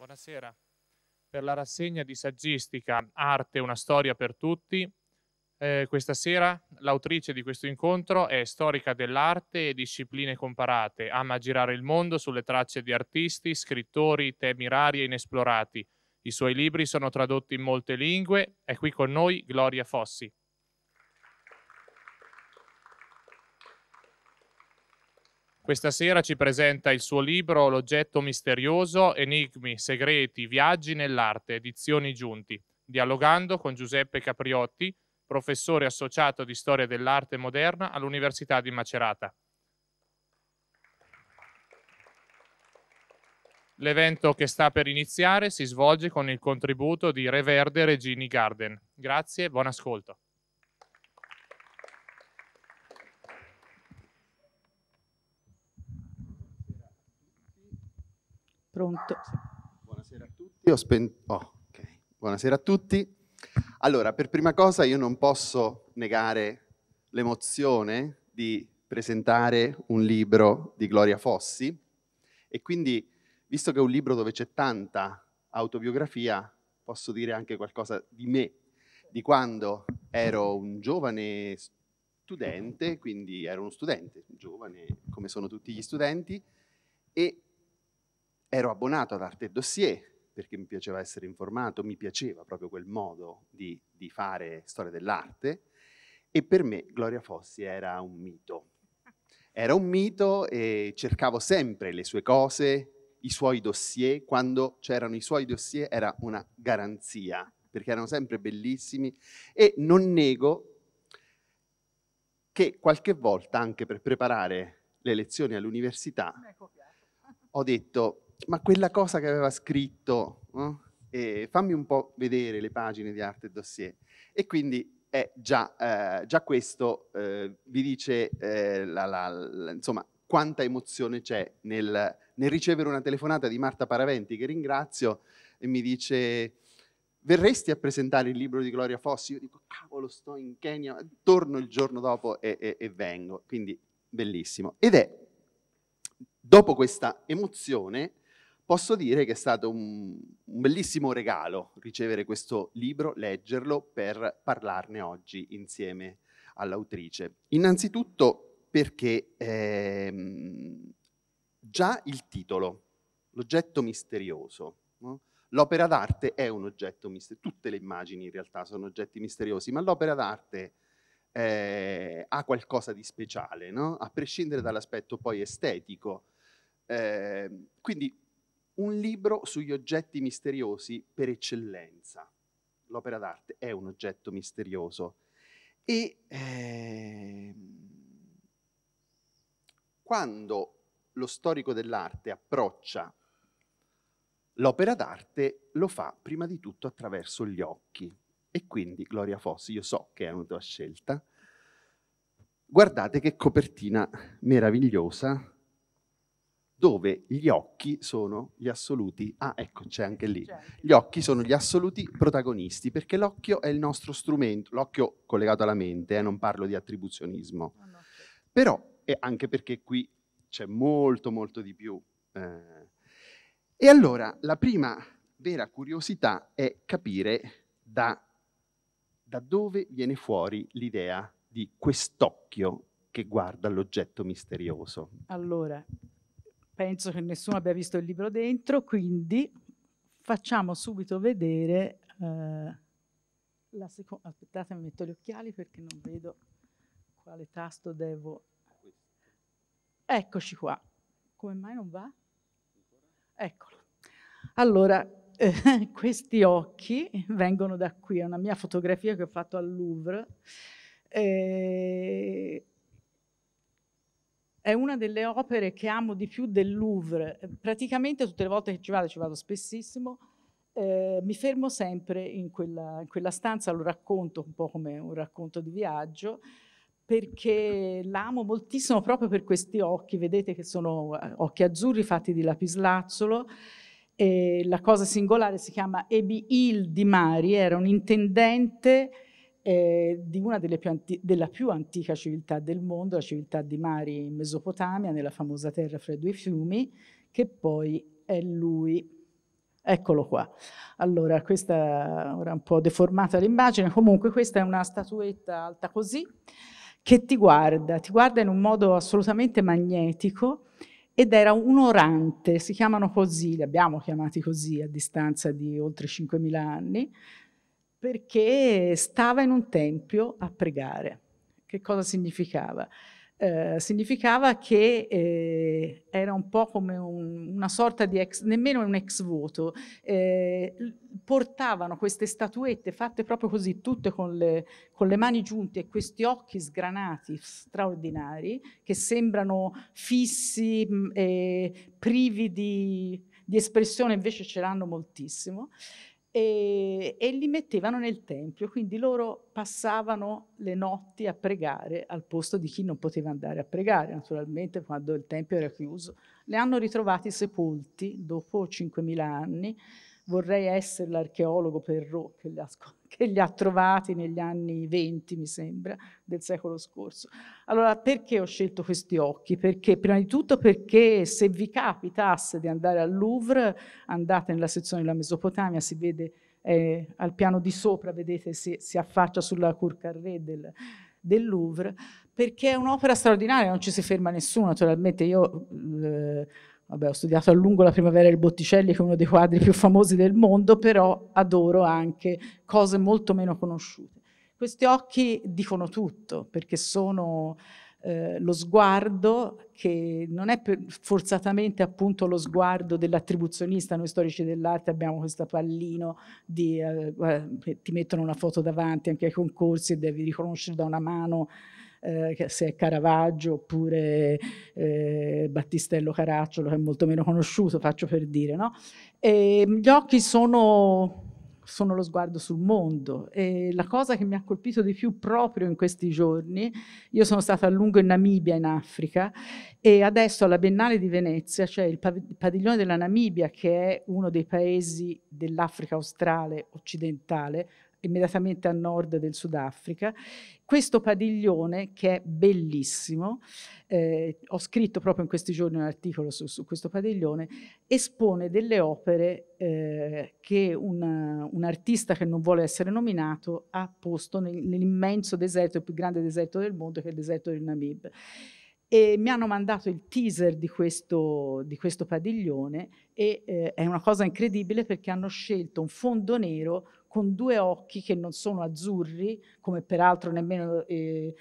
Buonasera. Per la rassegna di saggistica Arte, una storia per tutti, eh, questa sera l'autrice di questo incontro è storica dell'arte e discipline comparate, ama girare il mondo sulle tracce di artisti, scrittori, temi rari e inesplorati. I suoi libri sono tradotti in molte lingue. È qui con noi Gloria Fossi. Questa sera ci presenta il suo libro L'oggetto misterioso, enigmi, segreti, viaggi nell'arte, edizioni giunti, dialogando con Giuseppe Capriotti, professore associato di storia dell'arte moderna all'Università di Macerata. L'evento che sta per iniziare si svolge con il contributo di Reverde Regini Garden. Grazie buon ascolto. Pronto. Buonasera a tutti. Spen... Oh, okay. Buonasera a tutti. Allora, per prima cosa io non posso negare l'emozione di presentare un libro di Gloria Fossi e quindi, visto che è un libro dove c'è tanta autobiografia, posso dire anche qualcosa di me, di quando ero un giovane studente, quindi ero uno studente, giovane come sono tutti gli studenti, e ero abbonato ad Arte Dossier perché mi piaceva essere informato, mi piaceva proprio quel modo di, di fare storia dell'arte e per me Gloria Fossi era un mito. Era un mito e cercavo sempre le sue cose, i suoi dossier, quando c'erano i suoi dossier era una garanzia, perché erano sempre bellissimi e non nego che qualche volta anche per preparare le lezioni all'università ho detto ma quella cosa che aveva scritto, no? eh, fammi un po' vedere le pagine di arte e dossier. E quindi è eh, già, eh, già questo eh, vi dice eh, la, la, la, insomma, quanta emozione c'è nel, nel ricevere una telefonata di Marta Paraventi, che ringrazio, e mi dice verresti a presentare il libro di Gloria Fossi? Io dico, cavolo, sto in Kenya, torno il giorno dopo e, e, e vengo. Quindi, bellissimo. Ed è, dopo questa emozione, posso dire che è stato un, un, bellissimo regalo ricevere questo libro, leggerlo per parlarne oggi insieme all'autrice. Innanzitutto perché ehm, già il titolo, l'oggetto misterioso, no? l'opera d'arte è un oggetto misterioso, tutte le immagini in realtà sono oggetti misteriosi, ma l'opera d'arte eh, ha qualcosa di speciale, no? a prescindere dall'aspetto poi estetico. Eh, quindi un libro sugli oggetti misteriosi per eccellenza. L'opera d'arte è un oggetto misterioso. E eh, quando lo storico dell'arte approccia l'opera d'arte, lo fa prima di tutto attraverso gli occhi. E quindi, Gloria Fossi, io so che è una tua scelta. Guardate che copertina meravigliosa dove gli occhi sono gli assoluti, ah ecco c'è anche lì, gli occhi sono gli assoluti protagonisti perché l'occhio è il nostro strumento, l'occhio collegato alla mente, eh, non parlo di attribuzionismo, ah, però è anche perché qui c'è molto molto di più. Eh. E allora la prima vera curiosità è capire da, da dove viene fuori l'idea di quest'occhio che guarda l'oggetto misterioso. Allora, penso che nessuno abbia visto il libro dentro, quindi facciamo subito vedere eh, la seconda. Aspettate, mi metto gli occhiali perché non vedo quale tasto devo. Eccoci qua. Come mai non va? Eccolo. Allora, eh, questi occhi vengono da qui, è una mia fotografia che ho fatto al Louvre. Eh, è una delle opere che amo di più del Louvre. Praticamente tutte le volte che ci vado, ci vado spessissimo, eh, mi fermo sempre in quella, in quella, stanza, lo racconto un po' come un racconto di viaggio, perché l'amo moltissimo proprio per questi occhi, vedete che sono eh, occhi azzurri fatti di lapislazzolo, e la cosa singolare si chiama Ebi Il di Mari, era un intendente eh, di una delle più anti- della più antica civiltà del mondo, la civiltà di Mari in Mesopotamia, nella famosa terra fra i due fiumi, che poi è lui. Eccolo qua. Allora, questa ora è un po' deformata l'immagine, comunque questa è una statuetta alta così che ti guarda, ti guarda in un modo assolutamente magnetico ed era un orante, si chiamano così, li abbiamo chiamati così a distanza di oltre 5.000 anni, perché stava in un tempio a pregare. Che cosa significava? Eh, significava che eh, era un po' come un, una sorta di ex, nemmeno un ex voto, eh, portavano queste statuette fatte proprio così, tutte con le, con le, mani giunte e questi occhi sgranati straordinari che sembrano fissi, mm, privi di, di espressione, invece ce l'hanno moltissimo e, e, li mettevano nel tempio, quindi loro passavano le notti a pregare al posto di chi non poteva andare a pregare, naturalmente quando il tempio era chiuso. Le hanno ritrovati sepolti dopo 5.000 anni, vorrei essere l'archeologo Perrault che li ha scoperti che li ha trovati negli anni 20, mi sembra, del secolo scorso. Allora, perché ho scelto questi occhi? Perché, prima di tutto, perché se vi capitasse di andare al Louvre, andate nella sezione della Mesopotamia, si vede eh, al piano di sopra, vedete, si, si affaccia sulla Courcarré del, del Louvre, perché è un'opera straordinaria, non ci si ferma nessuno, naturalmente io... Eh, Vabbè, ho studiato a lungo la primavera del Botticelli, che è uno dei quadri più famosi del mondo, però adoro anche cose molto meno conosciute. Questi occhi dicono tutto, perché sono eh, lo sguardo che non è forzatamente appunto lo sguardo dell'attribuzionista, noi storici dell'arte abbiamo questo pallino di, eh, ti mettono una foto davanti anche ai concorsi e devi riconoscere da una mano eh, se è Caravaggio oppure eh, Battistello Caracciolo, che è molto meno conosciuto, faccio per dire. No? E ehm, gli occhi sono sono lo sguardo sul mondo e la cosa che mi ha colpito di più proprio in questi giorni, io sono stata a lungo in Namibia, in Africa, e adesso alla Biennale di Venezia c'è cioè il padiglione della Namibia che è uno dei paesi dell'Africa australe occidentale, immediatamente a nord del Sudafrica. Questo padiglione che è bellissimo, eh, ho scritto proprio in questi giorni un articolo su, su questo padiglione, espone delle opere eh, che una, un artista che non vuole essere nominato ha posto nel, nell'immenso deserto, il più grande deserto del mondo, che è il deserto del Namib. E mi hanno mandato il teaser di questo, di questo padiglione e eh, è una cosa incredibile perché hanno scelto un fondo nero con due occhi che non sono azzurri, come peraltro nemmeno eh,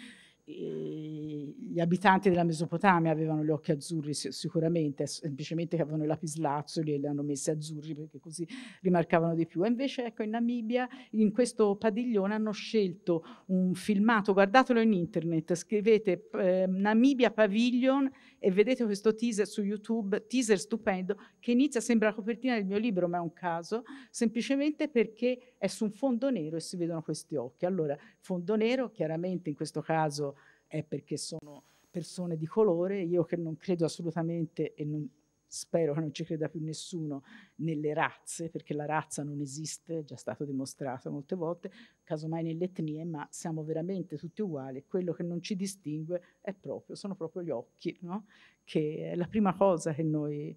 gli abitanti della Mesopotamia avevano gli occhi azzurri sicuramente, semplicemente che avevano i lapislazzoli e li hanno messi azzurri perché così rimarcavano di più. invece ecco in Namibia, in questo padiglione hanno scelto un filmato, guardatelo in internet, scrivete eh, Namibia Pavilion e vedete questo teaser su YouTube, teaser stupendo, che inizia, sembra la copertina del mio libro, ma è un caso, semplicemente perché è su un fondo nero e si vedono questi occhi. Allora, fondo nero, chiaramente in questo caso è perché sono persone di colore, io che non credo assolutamente e non, spero che non ci creda più nessuno nelle razze, perché la razza non esiste, è già stato dimostrato molte volte, casomai nelle etnie, ma siamo veramente tutti uguali, quello che non ci distingue proprio, sono proprio gli occhi, no? che è la prima cosa che, noi,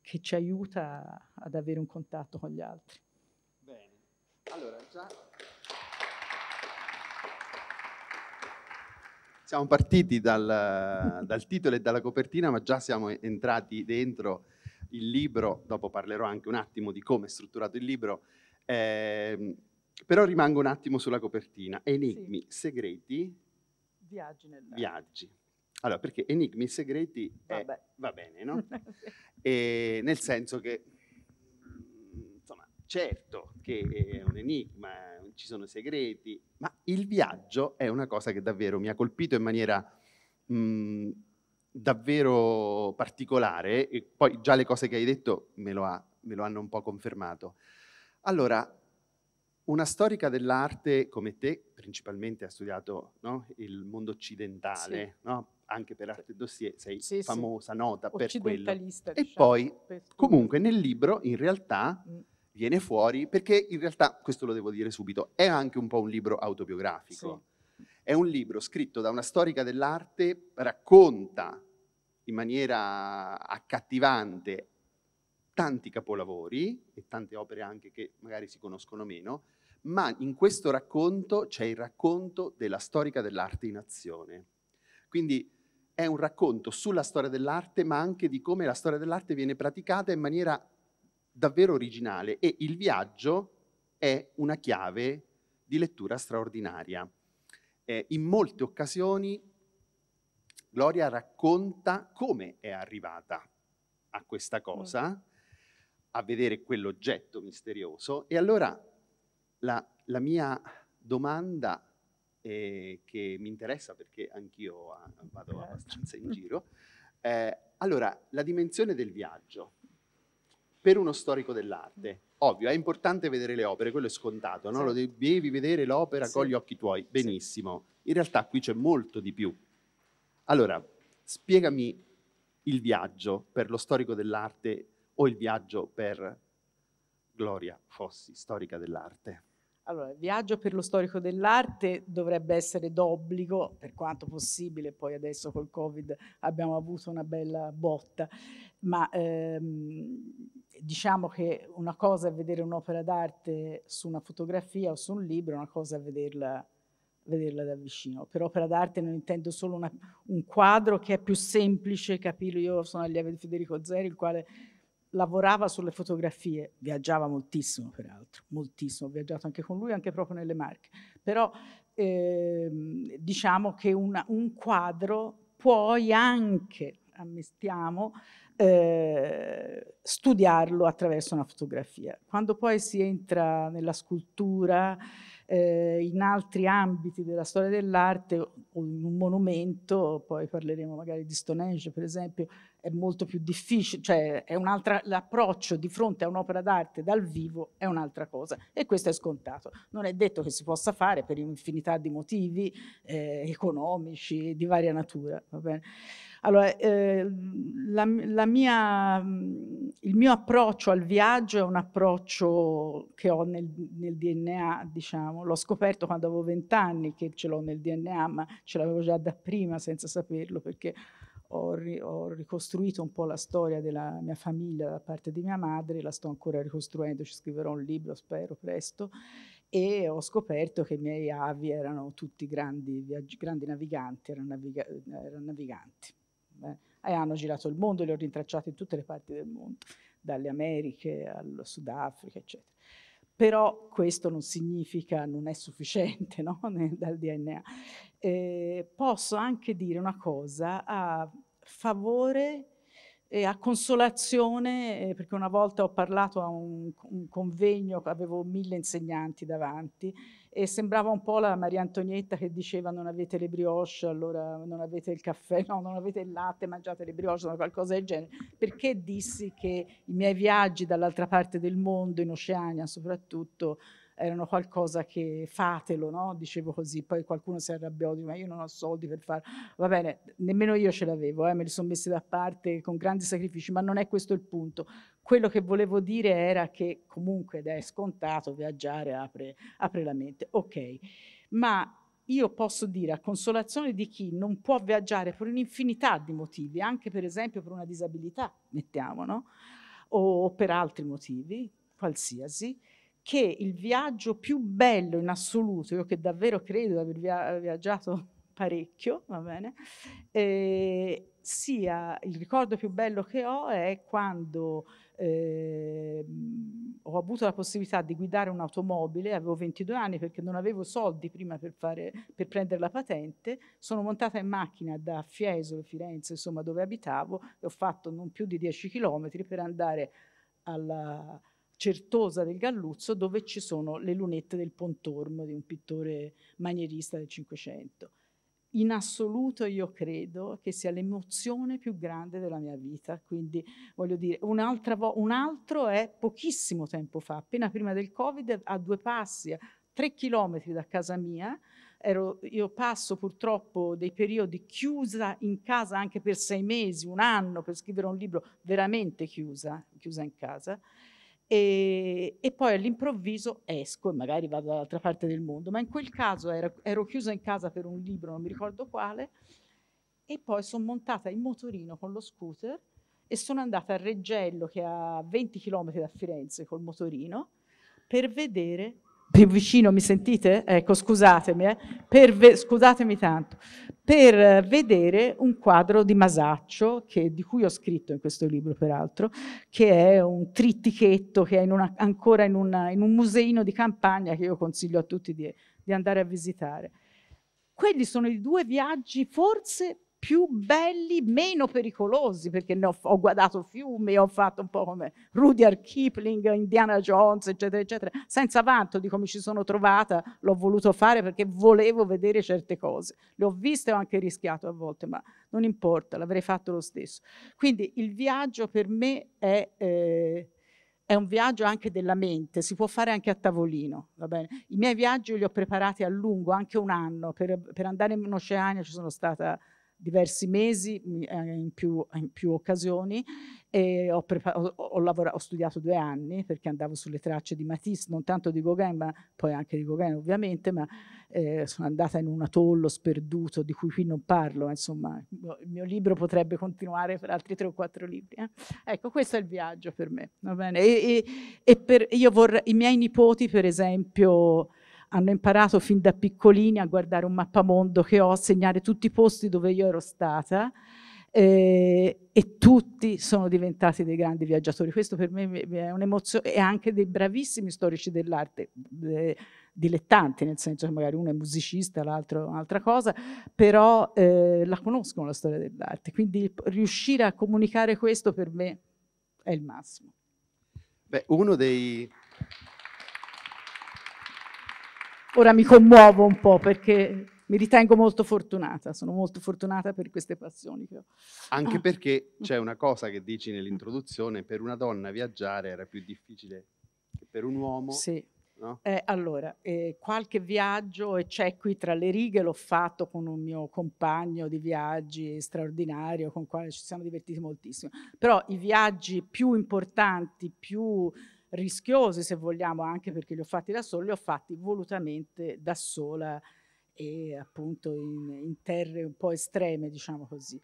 che ci aiuta ad avere un contatto con gli altri. Bene, allora già siamo partiti dal, eh, dal, titolo e dalla copertina, ma già siamo entrati dentro il libro, dopo parlerò anche un attimo di come è strutturato il libro, eh, però rimango un attimo sulla copertina. Enigmi, sì. segreti, viaggi. viaggi. Allora, perché enigmi, segreti, eh, va bene, no? e, eh, nel senso che Certo che eh, è un enigma, ci sono segreti, ma il viaggio è una cosa che davvero mi ha colpito in maniera mh, davvero particolare e poi già le cose che hai detto me lo, ha, me lo hanno un po' confermato. Allora, una storica dell'arte come te, principalmente ha studiato no, il mondo occidentale, sì. no? anche per arte dossier, sei sì, famosa, sì. nota per quello. Diciamo, e poi, per... comunque, nel libro in realtà... Mm viene fuori, perché in realtà, questo lo devo dire subito, è anche un po' un libro autobiografico. Sì. È un libro scritto da una storica dell'arte, racconta in maniera accattivante tanti capolavori e tante opere anche che magari si conoscono meno, ma in questo racconto c'è il racconto della storica dell'arte in azione. Quindi è un racconto sulla storia dell'arte, ma anche di come la storia dell'arte viene praticata in maniera davvero originale e il viaggio è una chiave di lettura straordinaria. Eh, in molte occasioni Gloria racconta come è arrivata a questa mm. cosa, a vedere quell'oggetto misterioso. E allora la, la mia domanda eh, che mi interessa perché anch'io ah, vado certo. abbastanza in giro, eh, allora la dimensione del viaggio per uno storico dell'arte. Ovvio, è importante vedere le opere, quello è scontato, no? sì. devi vedere l'opera sì. con gli occhi tuoi, benissimo. In realtà qui c'è molto di più. Allora, spiegami il viaggio per lo storico dell'arte o il viaggio per Gloria Fossi, storica dell'arte. Allora, il viaggio per lo storico dell'arte dovrebbe essere d'obbligo, per quanto possibile, poi adesso col Covid abbiamo avuto una bella botta, ma ehm, diciamo che una cosa è vedere un'opera d'arte su una fotografia o su un libro, una cosa è vederla, vederla da vicino. Per opera d'arte non intendo solo una, un quadro che è più semplice capirlo, io sono allievo di Federico Zeri, il quale lavorava sulle fotografie, viaggiava moltissimo peraltro, moltissimo, ho viaggiato anche con lui, anche proprio nelle Marche, però ehm, diciamo che una, un quadro puoi anche, ammettiamo, eh, studiarlo attraverso una fotografia. Quando poi si entra nella scultura, eh, in altri ambiti della storia dell'arte o in un monumento, poi parleremo magari di Stonehenge per esempio, è molto più difficile, cioè l'approccio di fronte a un'opera d'arte dal vivo è un'altra cosa e questo è scontato. Non è detto che si possa fare per infinità di motivi eh, economici, di varia natura. Allora, eh, la, la mia, il mio approccio al viaggio è un approccio che ho nel, nel DNA, diciamo, l'ho scoperto quando avevo vent'anni che ce l'ho nel DNA, ma ce l'avevo già da prima senza saperlo perché ho, ri ho, ricostruito un po' la storia della mia famiglia da parte di mia madre, la sto ancora ricostruendo, ci scriverò un libro, spero presto, e ho scoperto che i miei avi erano tutti grandi, grandi naviganti, erano, naviga erano naviganti. Beh, e hanno girato il mondo, li ho rintracciati in tutte le parti del mondo, dalle Americhe al Sudafrica, eccetera. Però questo non significa, non è sufficiente no? dal DNA. Eh, posso anche dire una cosa a favore e a consolazione, eh, perché una volta ho parlato a un, un convegno, avevo mille insegnanti davanti, e sembrava un po' la Maria Antonietta che diceva non avete le brioche, allora non avete il caffè, no, non avete il latte, mangiate le brioche, o qualcosa del genere. Perché dissi che i miei viaggi dall'altra parte del mondo, in Oceania soprattutto, erano qualcosa che fatelo, no? dicevo così, poi qualcuno si arrabbiò, ma io non ho soldi per farlo, va bene, nemmeno io ce l'avevo, eh, me li sono messi da parte con grandi sacrifici, ma non è questo il punto. Quello che volevo dire era che comunque, ed è scontato, viaggiare apre, apre la mente. Ok, ma io posso dire a consolazione di chi non può viaggiare per un'infinità di motivi, anche per esempio per una disabilità, mettiamo, no? o per altri motivi, qualsiasi, che il viaggio più bello in assoluto, io che davvero credo di aver via viaggiato parecchio, va bene? Eh, sia il ricordo più bello che ho è quando eh, ho avuto la possibilità di guidare un'automobile, avevo 22 anni perché non avevo soldi prima per, fare, per prendere la patente, sono montata in macchina da Fiesole, Firenze, insomma dove abitavo e ho fatto non più di 10 km per andare alla Certosa del Galluzzo dove ci sono le lunette del Pontormo di un pittore manierista del Cinquecento in assoluto io credo che sia l'emozione più grande della mia vita. Quindi voglio dire, un, un altro è pochissimo tempo fa, appena prima del Covid, a due passi, a tre chilometri da casa mia, Ero, io passo purtroppo dei periodi chiusa in casa anche per sei mesi, un anno per scrivere un libro, veramente chiusa, chiusa in casa. E, e, poi all'improvviso esco e magari vado dall'altra parte del mondo, ma in quel caso era, ero chiusa in casa per un libro, non mi ricordo quale, e poi sono montata in motorino con lo scooter e sono andata a Reggello, che è a 20 km da Firenze, col motorino, per vedere più vicino mi sentite? Ecco, scusatemi, eh? per, scusatemi tanto, per eh, vedere un quadro di Masaccio, che, di cui ho scritto in questo libro peraltro, che è un trittichetto che è in una, ancora in, una, in, un museino di campagna che io consiglio a tutti di, di andare a visitare. Quelli sono i due viaggi forse più belli, meno pericolosi, perché ho, ho, guardato fiumi, ho fatto un po' come Rudyard Kipling, Indiana Jones, eccetera, eccetera, senza vanto di come ci sono trovata, l'ho voluto fare perché volevo vedere certe cose. Le ho viste, ho anche rischiato a volte, ma non importa, l'avrei fatto lo stesso. Quindi il viaggio per me è... Eh, è un viaggio anche della mente, si può fare anche a tavolino. I miei viaggi li ho preparati a lungo, anche un anno, per, per andare in Oceania ci sono stata diversi mesi mm, eh, in più, in più occasioni e ho, ho, ho, ho, studiato due anni perché andavo sulle tracce di Matisse, non tanto di Gauguin, ma poi anche di Gauguin ovviamente, ma eh, sono andata in un atollo sperduto di cui qui non parlo, insomma boh, il mio libro potrebbe continuare per altri tre o quattro libri. Eh. Ecco, questo è il viaggio per me, va bene? E, e, e per, io vorrei, i miei nipoti per esempio hanno imparato fin da piccolini a guardare un mappamondo che ho, a segnare tutti i posti dove io ero stata eh, e tutti sono diventati dei grandi viaggiatori. Questo per me è un'emozione e anche dei bravissimi storici dell'arte, dilettanti, nel senso che magari uno è musicista, l'altro è un'altra cosa, però eh, la conoscono la storia dell'arte. Quindi riuscire a comunicare questo per me è il massimo. Beh, uno dei... Ora mi commuovo un po' perché mi ritengo molto fortunata, sono molto fortunata per queste passioni che ho. Anche ah. perché c'è una cosa che dici nell'introduzione, per una donna viaggiare era più difficile che per un uomo. Sì. No? Eh, allora, eh, qualche viaggio, e c'è qui tra le righe, l'ho fatto con un mio compagno di viaggi straordinario, con il quale ci siamo divertiti moltissimo. Però i viaggi più importanti, più rischiosi se vogliamo, anche perché li ho fatti da solo, li ho fatti volutamente da sola e appunto in, in terre un po' estreme, diciamo così.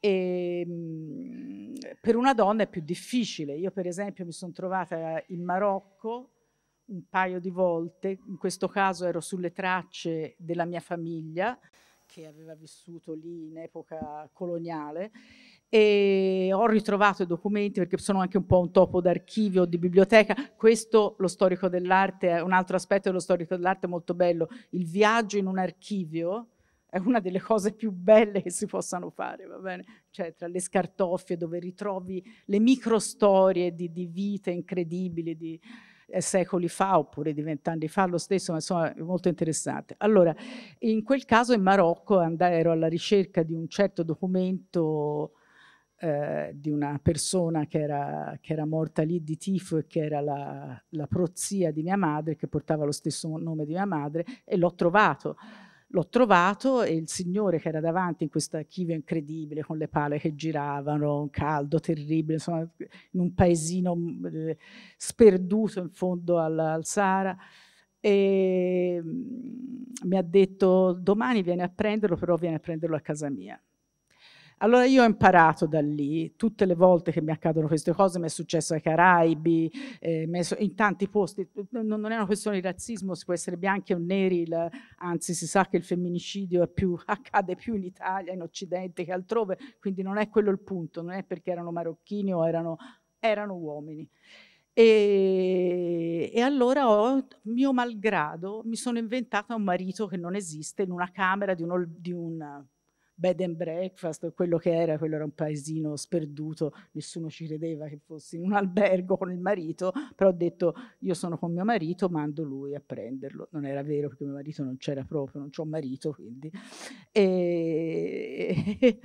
E, ehm, per una donna è più difficile. Io per esempio mi sono trovata in Marocco un paio di volte, in questo caso ero sulle tracce della mia famiglia che aveva vissuto lì in epoca coloniale e ho ritrovato i documenti perché sono anche un po' un topo d'archivio, di biblioteca. Questo, lo storico dell'arte, è un altro aspetto dello storico dell'arte molto bello. Il viaggio in un archivio è una delle cose più belle che si possano fare, va bene? Cioè tra le scartoffie dove ritrovi le micro storie di, di vite incredibili, di eh, secoli fa oppure di vent'anni fa, lo stesso, ma insomma è molto interessante. Allora, in quel caso in Marocco ero alla ricerca di un certo documento eh, di una persona che era, che era, morta lì di tifo e che era la, la prozia di mia madre, che portava lo stesso nome di mia madre, e l'ho trovato. L'ho trovato e il signore che era davanti in questo archivio incredibile, con le pale che giravano, un caldo terribile, insomma, in un paesino mm, eh, sperduto in fondo al, al Sahara, e ehm, mi ha detto domani vieni a prenderlo, però vieni a prenderlo a casa mia. Allora io ho imparato da lì, tutte le volte che mi accadono queste cose, mi è successo ai Caraibi, eh, in tanti posti, non, è una questione di razzismo, si può essere bianchi o neri, la, anzi si sa che il femminicidio più, accade più in Italia, in Occidente che altrove, quindi non è quello il punto, non è perché erano marocchini o erano, erano uomini. E, e, allora ho, mio malgrado mi sono inventata un marito che non esiste in una camera di un, di un bed and breakfast, quello che era, quello era un paesino sperduto, nessuno ci credeva che fossi in un albergo con il marito, però ho detto io sono con mio marito, mando lui a prenderlo. Non era vero perché mio marito non c'era proprio, non c'ho marito quindi. E...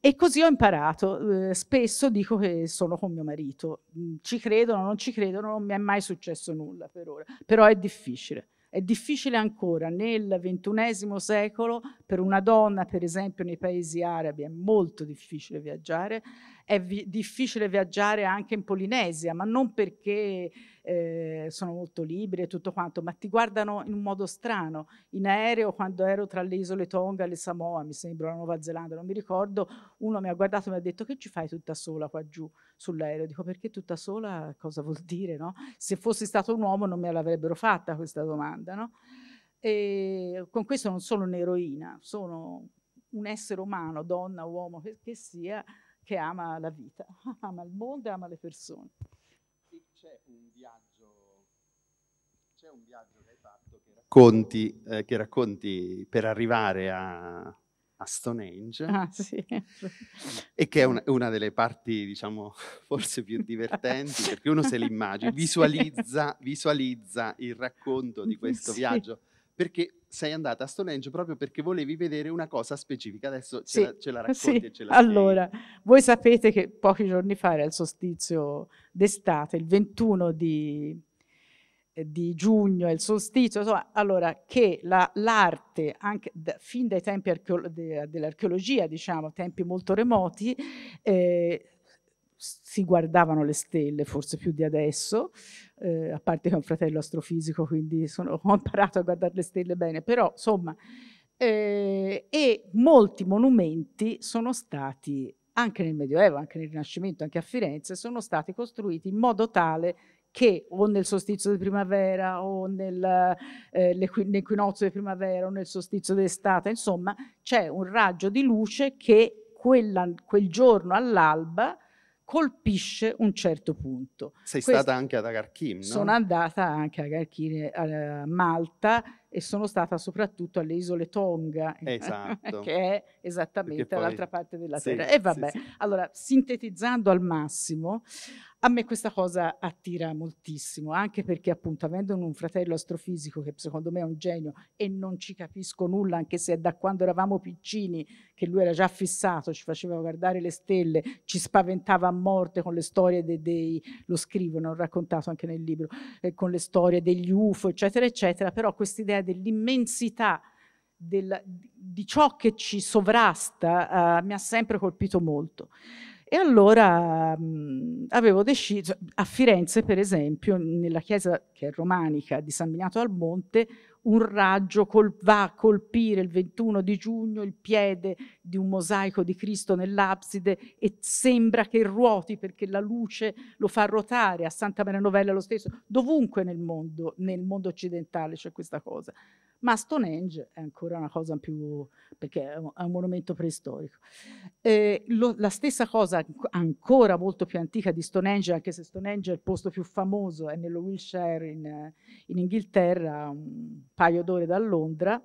e, così ho imparato. Eh, spesso dico che sono con mio marito, ci credono, non ci credono, non mi è mai successo nulla per ora, però è difficile. È difficile ancora nel XXI secolo per una donna, per esempio nei paesi arabi, è molto difficile viaggiare è vi difficile viaggiare anche in Polinesia, ma non perché eh, sono molto libere e tutto quanto, ma ti guardano in un modo strano. In aereo, quando ero tra le isole Tonga e le Samoa, mi sembra la Nuova Zelanda, non mi ricordo, uno mi ha guardato e mi ha detto che ci fai tutta sola qua giù sull'aereo? Dico perché tutta sola cosa vuol dire? No? Se fossi stato un uomo non me l'avrebbero fatta questa domanda. No? E con questo non sono un'eroina, sono un essere umano, donna, uomo che, che sia, che ama la vita, ama il mondo e ama le persone. C'è un viaggio, c'è un viaggio che hai fatto che racconti, eh, che racconti per arrivare a, a Stonehenge ah, sì. e che è una, una, delle parti diciamo forse più divertenti perché uno se l'immagina, visualizza, visualizza il racconto di questo sì. viaggio perché sei andata a Stonehenge proprio perché volevi vedere una cosa specifica. Adesso sì, ce, la, ce la racconti sì. e ce la Allora, voi sapete che pochi giorni fa era il solstizio d'estate, il 21 di, eh, di giugno, il solstizio, insomma, allora che la, l'arte, anche da, fin dai tempi archeolo- de, dell'archeologia, diciamo, tempi molto remoti, eh, si guardavano le stelle, forse più di adesso, eh, a parte che ho un fratello astrofisico, quindi sono, ho imparato a guardare le stelle bene, però insomma, eh, e molti monumenti sono stati, anche nel Medioevo, anche nel Rinascimento, anche a Firenze, sono stati costruiti in modo tale che o nel solstizio di primavera o eh, nell'equinozio eh, di primavera o nel solstizio d'estate, insomma, c'è un raggio di luce che quella, quel giorno all'alba colpisce un certo punto. Sei Questo, stata anche ad Agarkim, no? Sono andata anche ad Agarkim, eh, a Malta e sono stata soprattutto alle isole Tonga, esatto. che è esattamente dall'altra parte della sì, terra. E vabbè, sì, sì. allora sintetizzando al massimo, a me questa cosa attira moltissimo, anche perché appunto avendo un fratello astrofisico che secondo me è un genio e non ci capisco nulla, anche se è da quando eravamo piccini che lui era già fissato, ci faceva guardare le stelle, ci spaventava a morte con le storie dei, dei lo scrivono, ho raccontato anche nel libro, eh, con le storie degli UFO, eccetera, eccetera, però questa idea dell'immensità del, di ciò che ci sovrasta eh, mi ha sempre colpito molto. E allora mh, mhmm, avevo deciso, a Firenze per esempio, nella chiesa che è romanica di San Minato al Monte, un raggio col, va a colpire il 21 di giugno il piede di un mosaico di Cristo nell'abside e sembra che ruoti perché la luce lo fa ruotare, a Santa Maria Novella lo stesso, dovunque nel mondo, nel mondo occidentale c'è questa cosa ma Stonehenge è ancora una cosa più, perché è un, monumento preistorico. Eh, lo, la stessa cosa ancora molto più antica di Stonehenge, anche se Stonehenge è il posto più famoso, è nello Wiltshire in, in Inghilterra, un paio d'ore da Londra,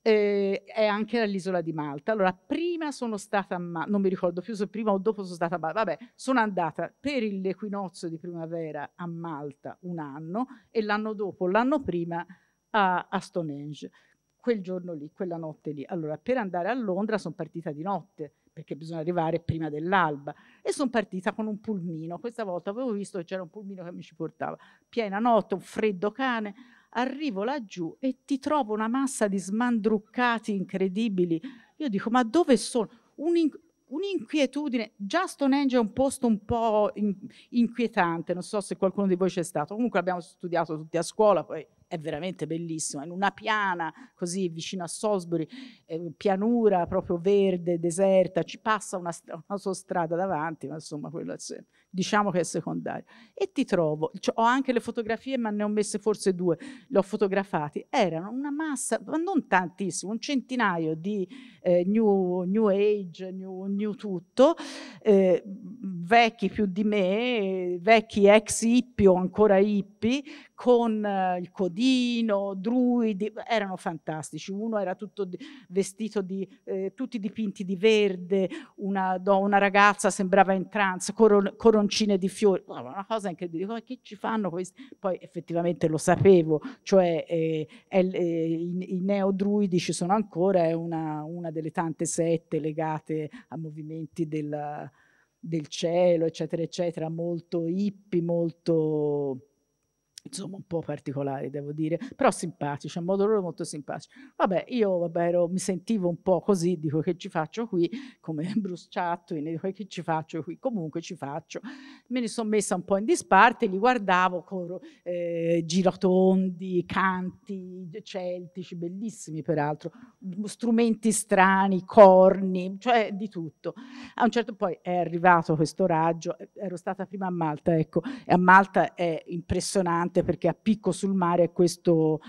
eh, è anche all'isola di Malta. Allora, prima sono stata, ma non mi ricordo più se prima o dopo sono stata, ma vabbè, sono andata per l'equinozio di primavera a Malta un anno e l'anno dopo, l'anno prima, a, a Stonehenge, quel giorno lì, quella notte lì. Allora, per andare a Londra sono partita di notte, perché bisogna arrivare prima dell'alba. E sono partita con un pulmino. Questa volta avevo visto che c'era un pulmino che mi ci portava. Piena notte, un freddo cane. Arrivo laggiù e ti trovo una massa di smandruccati incredibili. Io dico, ma dove sono? un'inquietudine. Già Stonehenge è un posto un po' in, inquietante, non so se qualcuno di voi c'è stato. Comunque abbiamo studiato tutti a scuola, poi è veramente bellissimo, in una piana così vicino a Salisbury, eh, pianura proprio verde, deserta, ci passa una, una sua strada davanti, ma insomma quello è sempre diciamo che è secondario. E ti trovo, cioè, ho anche le fotografie, ma ne ho messe forse due, le ho fotografate, erano una massa, ma non tantissimo, un centinaio di eh, new, new, age, new, new tutto, eh, vecchi più di me, vecchi ex hippie o ancora hippie, con eh, il codino, druidi, erano fantastici, uno era tutto vestito di, eh, tutti dipinti di verde, una, una ragazza sembrava in trance, coron, coron lancine di fiori, una cosa incredibile, ma che ci fanno questi? Poi effettivamente lo sapevo, cioè eh, eh, i, i neodruidi ci sono ancora, è una, una, delle tante sette legate a movimenti del, del cielo, eccetera, eccetera, molto hippie, molto insomma un po' particolari devo dire, però simpatici, a modo loro molto simpatici. Vabbè, io vabbè, ero, mi sentivo un po' così, dico che ci faccio qui, come Bruce Chatwin, dico che ci faccio qui, comunque ci faccio. Me ne sono messa un po' in disparte, li guardavo con eh, girotondi, canti celtici, bellissimi peraltro, strumenti strani, corni, cioè di tutto. A un certo poi è arrivato questo raggio, eh, ero stata prima a Malta, ecco, e a Malta è impressionante importante perché a picco sul mare questo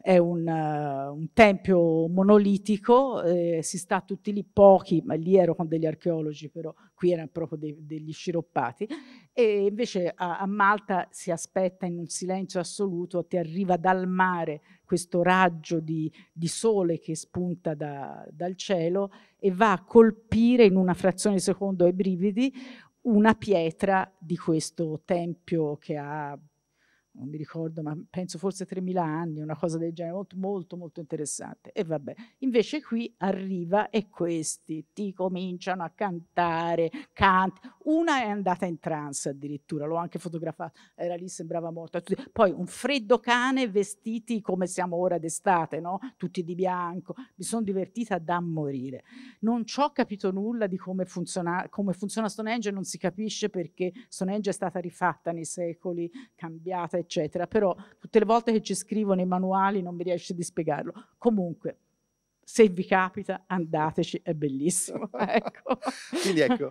è un, uh, un tempio monolitico, eh, si sta tutti lì pochi, ma lì ero con degli archeologi però, qui erano proprio dei, degli sciroppati, e invece a, a Malta si aspetta in un silenzio assoluto, ti arriva dal mare questo raggio di, di, sole che spunta da, dal cielo e va a colpire in una frazione di secondo ai brividi una pietra di questo tempio che ha non mi ricordo, ma penso forse 3.000 anni, una cosa del genere, molto, molto, molto interessante. E vabbè, invece qui arriva e questi ti cominciano a cantare, canti. Una è andata in trance addirittura, l'ho anche fotografata, era lì, sembrava morta. Poi un freddo cane vestiti come siamo ora d'estate, no? tutti di bianco. Mi sono divertita da morire. Non ci ho capito nulla di come funziona, come funziona Stonehenge, non si capisce perché Stonehenge è stata rifatta nei secoli, cambiata, eccetera, però tutte le volte che ci scrivo nei manuali non mi riesce di spiegarlo. Comunque, se vi capita, andateci, è bellissimo. Ecco. Quindi ecco.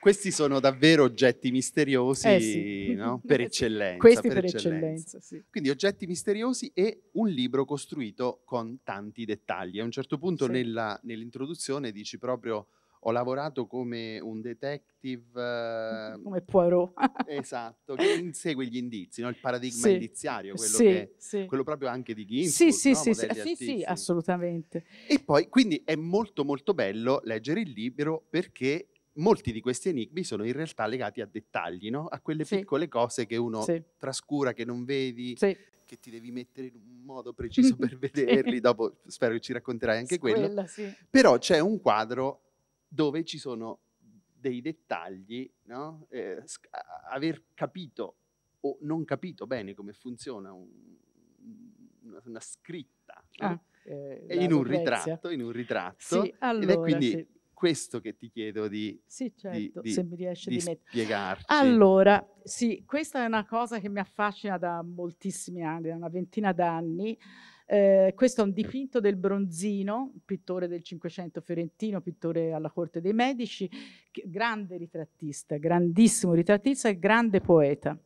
Questi sono davvero oggetti misteriosi eh sì. no? per eccellenza. Questi per, per eccellenza. eccellenza sì. Quindi oggetti misteriosi e un libro costruito con tanti dettagli. A un certo punto sì. nell'introduzione dici proprio ho lavorato come un detective... Eh, come Poirot. esatto, che insegue gli indizi, no? il paradigma sì, indiziario, quello, sì, che, sì. quello, proprio anche di Ginsburg. Sì, no? sì, sì, assolutamente. E poi, quindi è molto molto bello leggere il libro perché molti di questi enigmi sono in realtà legati a dettagli, no? a quelle piccole cose che uno trascura, che non vedi, che ti devi mettere in un modo preciso per vederli. Dopo spero che ci racconterai anche quello. Quella, Però c'è un quadro dove ci sono dei dettagli, no? eh, aver capito o non capito bene come funziona un, una, una, scritta ah, eh, eh in, un ritratto, in, un ritratto, sì, allora, ed è quindi sì. questo che ti chiedo di, sì, certo, di, di, di spiegarci. Allora, sì, questa è una cosa che mi affascina da moltissimi anni, da una ventina d'anni, eh, questo è un dipinto del Bronzino, pittore del Cinquecento fiorentino, pittore alla corte dei Medici, grande ritrattista, grandissimo ritrattista e grande poeta.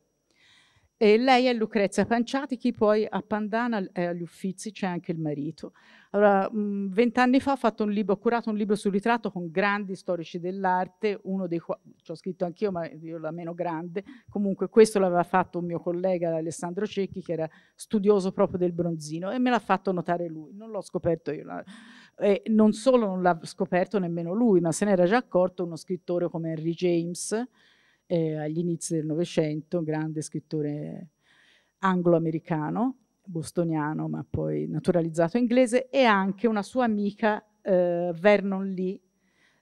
E lei è Lucrezia Panciati, che poi a Pandana è eh, agli Uffizi, c'è anche il marito. Allora, mhmm, vent'anni fa ho, fatto un libro, ho curato un libro sul ritratto con grandi storici dell'arte, uno dei quali, ci ho scritto anch'io, ma io la meno grande, comunque questo l'aveva fatto un mio collega Alessandro Cecchi, che era studioso proprio del bronzino, e me l'ha fatto notare lui, non l'ho scoperto io. E non solo non l'ha scoperto nemmeno lui, ma se ne era già accorto uno scrittore come Henry James, eh, agli inizi del Novecento, un grande scrittore anglo-americano, bostoniano ma poi naturalizzato inglese, e anche una sua amica eh, Vernon Lee,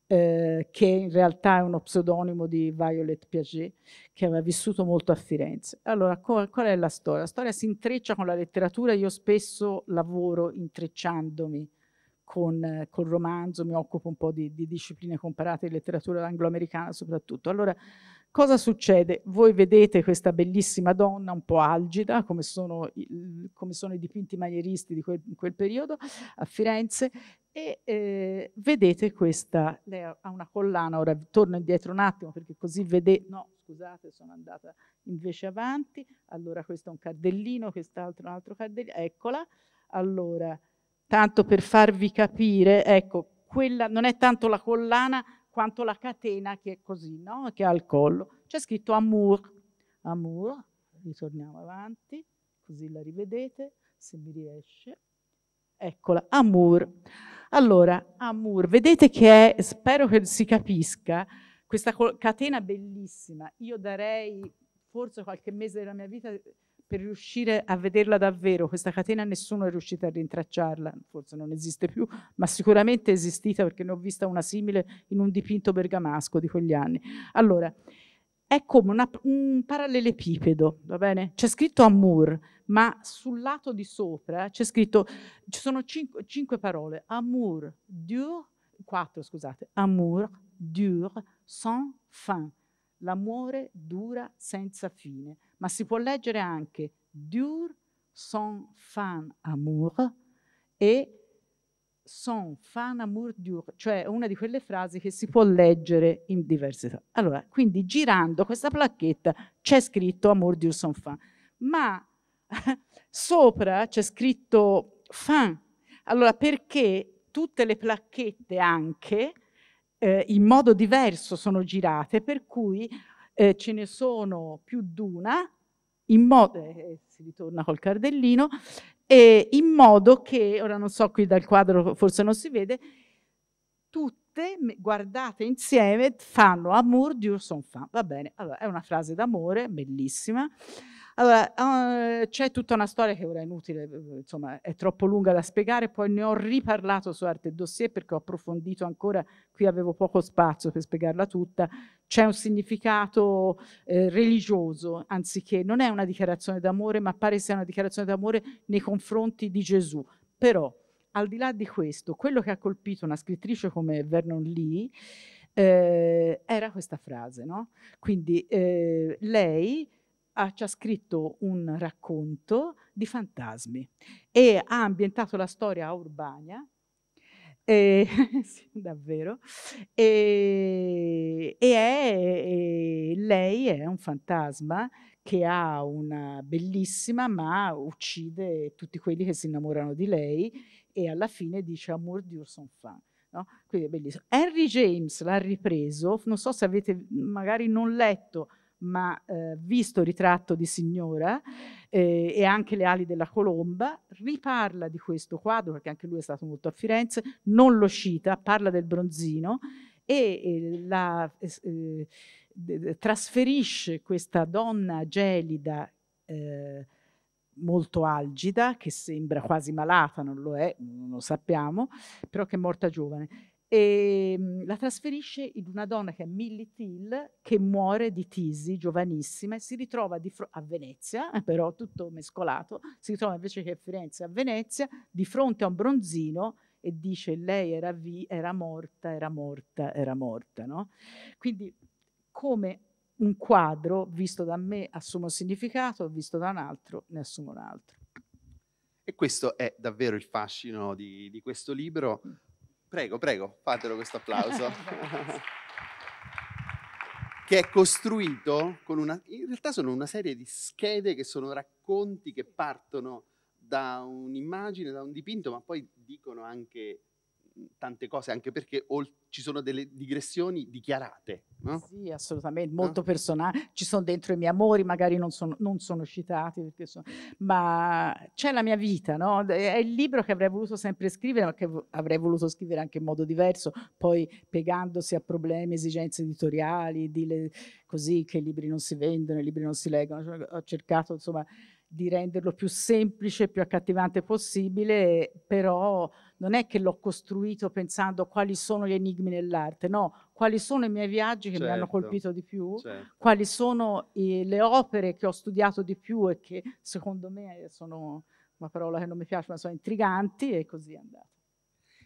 eh, che in realtà è uno pseudonimo di Violet Piaget, che aveva vissuto molto a Firenze. Allora, qual, qual è la storia? La storia si intreccia con la letteratura, io spesso lavoro intrecciandomi con, il romanzo, mi occupo un po' di, di discipline comparate di letteratura anglo-americana soprattutto. Allora, Cosa succede? Voi vedete questa bellissima donna un po' algida, come sono, come sono i dipinti manieristi di quel, quel, periodo a Firenze, e eh, vedete questa, lei ha una collana, ora torno indietro un attimo perché così vedete, no scusate sono andata invece avanti, allora questo è un cardellino, quest'altro è un altro cardellino, eccola, allora tanto per farvi capire, ecco, quella non è tanto la collana quanto la catena che è così, no? che ha al collo. C'è scritto Amour, Amour, ritorniamo avanti, così la rivedete, se mi riesce. Eccola, Amour. Allora, Amour, vedete che è, spero che si capisca, questa catena bellissima. Io darei forse qualche mese della mia vita per riuscire a vederla davvero, questa catena nessuno è riuscito a rintracciarla, forse non esiste più, ma sicuramente è esistita perché ne ho vista una simile in un dipinto bergamasco di quegli anni. Allora, è come una, un parallelepipedo, va bene? C'è scritto amour, ma sul lato di sopra c'è scritto, ci sono cinque, cinque parole, amour, dur, quattro scusate, amour, dur, sans fin, l'amore dura senza fine ma si può leggere anche Dur son fan amour e son fan amour dur, cioè una di quelle frasi che si può leggere in diverse. Allora, quindi girando questa placchetta c'è scritto amour dur son fan, ma sopra c'è scritto fan. Allora, perché tutte le placchette anche eh, in modo diverso sono girate, per cui eh, ce ne sono più d'una, in modo, eh, eh si ritorna col cardellino, eh, in modo che, ora non so qui dal quadro forse non si vede, tutte guardate insieme fanno amour du son fan. Va bene, allora è una frase d'amore bellissima. Allora, uh, c'è tutta una storia che ora è inutile, eh, insomma, è troppo lunga da spiegare, poi ne ho riparlato su Arte e Dossier perché ho approfondito ancora, qui avevo poco spazio per spiegarla tutta, c'è un significato eh, religioso, anziché non è una dichiarazione d'amore, ma pare sia una dichiarazione d'amore nei confronti di Gesù. Però, al di là di questo, quello che ha colpito una scrittrice come Vernon Lee eh, era questa frase, no? Quindi eh, lei ha, ci ha scritto un racconto di fantasmi e ha ambientato la storia a Urbania, e, sì, davvero, e, e, è, e lei è un fantasma che ha una bellissima ma uccide tutti quelli che si innamorano di lei e alla fine dice amour dur son fan. No? Quindi è bellissimo. Henry James l'ha ripreso, non so se avete magari non letto ma eh, visto ritratto di signora eh, e anche le ali della colomba, riparla di questo quadro, perché anche lui è stato molto a Firenze, non lo cita, parla del bronzino e eh, la, trasferisce questa donna gelida eh, molto algida, che sembra quasi malata, non lo è, non lo sappiamo, però che è morta giovane e ehm, la trasferisce in una donna che è Millie Till che muore di tisi giovanissima e si ritrova a Venezia, eh, però tutto mescolato, si ritrova invece che a Firenze a Venezia di fronte a un bronzino e dice lei era, era morta, era morta, era morta. No? Quindi come un quadro visto da me assume un significato, visto da un altro ne assumo un altro. E questo è davvero il fascino di, di questo libro. Mm. Prego, prego, fatelo questo applauso. che è costruito con una... In realtà sono una serie di schede che sono racconti che partono da un'immagine, da un dipinto, ma poi dicono anche tante cose, anche perché ci sono delle digressioni dichiarate. No? Sì, assolutamente, molto no? personali. Ci sono dentro i miei amori, magari non sono, non sono citati, sono... ma c'è la mia vita, no? È il libro che avrei voluto sempre scrivere, ma che avrei voluto scrivere anche in modo diverso, poi piegandosi a problemi, esigenze editoriali, di le... così che i libri non si vendono, i libri non si leggono. Cioè, ho cercato, insomma di renderlo più semplice, più accattivante possibile, però non è che l'ho costruito pensando quali sono gli enigmi dell'arte, no, quali sono i miei viaggi che certo, mi hanno certo, colpito di più, certo. quali sono eh, le opere che ho studiato di più e che secondo me sono una parola che non mi piace, ma sono intriganti e così è andato.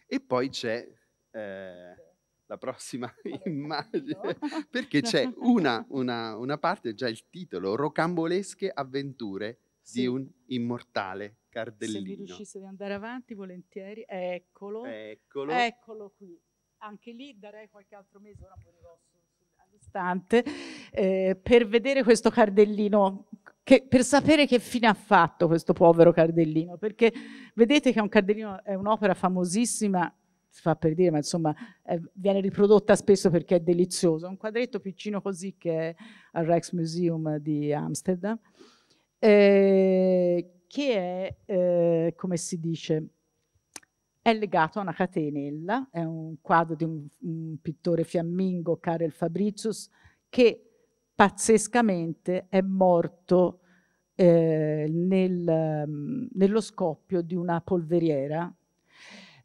E poi c'è eh, la prossima immagine, perché c'è una, una, una parte, già il titolo, Rocambolesche avventure sì. di un immortale Cardellino. Se vi riuscisse di andare avanti, volentieri, eccolo. Eccolo. Eccolo qui. Anche lì darei qualche altro mese, ora morirò all'istante, eh, per vedere questo Cardellino che, per sapere che fine ha fatto questo povero Cardellino, perché vedete che un Cardellino è un'opera famosissima, si fa per dire, ma insomma eh, viene riprodotta spesso perché è delizioso. Un quadretto piccino così che è al Rijksmuseum di Amsterdam, eh, che è, eh, come si dice, è legato a una catenella, è un quadro di un, un pittore fiammingo, Karel Fabricius, che pazzescamente è morto eh, nel, ehm, nello scoppio di una polveriera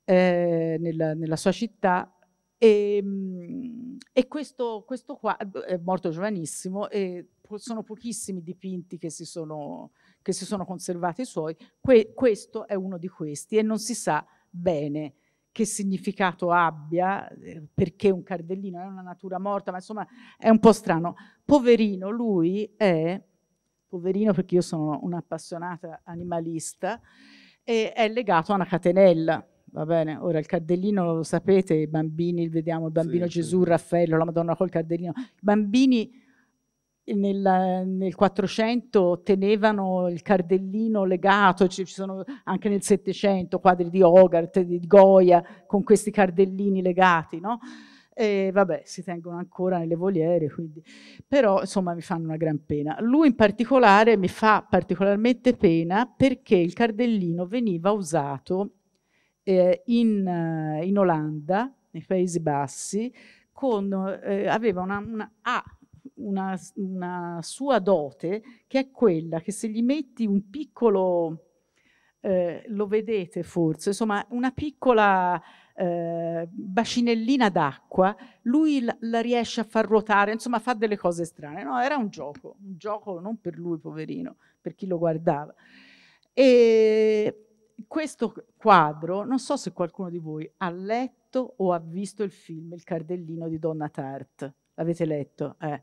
eh, nella, nella, sua città e, ehm, e questo, questo, qua eh, è morto giovanissimo e sono pochissimi dipinti che si sono, che si sono conservati suoi, que questo è uno di questi e non si sa bene che significato abbia, eh, perché un cardellino è una natura morta, ma insomma è un po' strano. Poverino, lui è, poverino perché io sono un'appassionata animalista, e è legato a una catenella, va bene? Ora il cardellino lo sapete, i bambini, vediamo il bambino sì, Gesù, sì. Raffaello, la Madonna col cardellino, i bambini nel, nel 400 tenevano il cardellino legato, ci, ci sono anche nel 700 quadri di Hogarth, di Goya, con questi cardellini legati, no? E vabbè, si tengono ancora nelle voliere, quindi. però insomma mi fanno una gran pena. Lui in particolare mi fa particolarmente pena perché il cardellino veniva usato eh, in, eh, in Olanda, nei Paesi Bassi, con, eh, aveva una, una A ah, una, una sua dote che è quella che se gli metti un piccolo... Eh, lo vedete forse, insomma una piccola eh, bacinellina d'acqua, lui la, la, riesce a far ruotare, insomma fa delle cose strane, no? Era un gioco, un gioco non per lui poverino, per chi lo guardava. E questo quadro, non so se qualcuno di voi ha letto o ha visto il film Il cardellino di Donna Tart, l'avete letto? Eh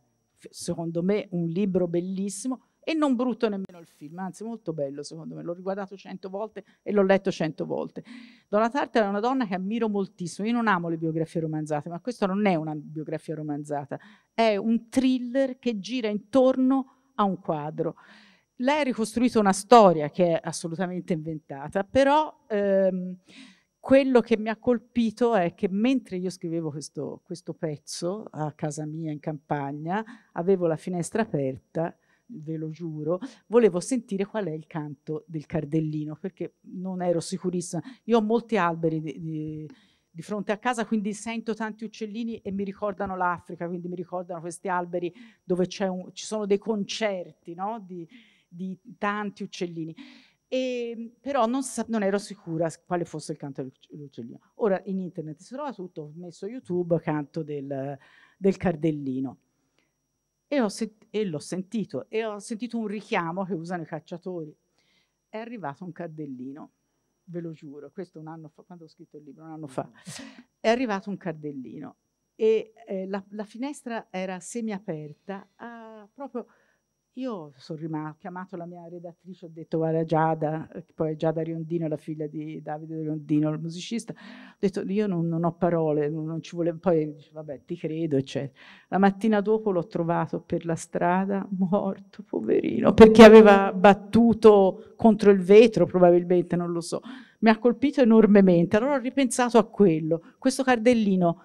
secondo me un libro bellissimo e non brutto nemmeno il film, anzi molto bello secondo me, l'ho riguardato cento volte e l'ho letto cento volte. Donna Tartar è una donna che ammiro moltissimo, io non amo le biografie romanzate, ma questa non è una biografia romanzata, è un thriller che gira intorno a un quadro. Lei ha ricostruito una storia che è assolutamente inventata, però... Ehm, quello che mi ha colpito è che mentre io scrivevo questo, questo pezzo a casa mia in campagna, avevo la finestra aperta ve lo giuro, volevo sentire qual è il canto del cardellino perché non ero sicurissima. Io ho molti alberi di, di, di, fronte a casa, quindi sento tanti uccellini e mi ricordano l'Africa, quindi mi ricordano questi alberi dove un, ci sono dei concerti no? di, di tanti uccellini. E, ehm, però non, non, ero sicura quale fosse il canto dell'uccellino. Ora in internet si trova tutto, ho messo YouTube, canto del, del cardellino. E, l'ho sent sentito, e ho sentito un richiamo che usano i cacciatori. È arrivato un cardellino, ve lo giuro, questo un anno fa, quando ho scritto il libro, un anno fa, è arrivato un cardellino e eh, la, la, finestra era semiaperta, proprio io sono rimasto, ho chiamato la mia redattrice, ho detto guarda Giada, eh, che poi è Giada Riondino, la figlia di Davide Riondino, il musicista, ho detto io non, non ho parole, non volevo, poi dice, vabbè ti credo, eccetera. La mattina dopo l'ho trovato per la strada, morto, poverino, perché aveva battuto contro il vetro, probabilmente, non lo so. Mi ha colpito enormemente, allora ho ripensato a quello, questo cardellino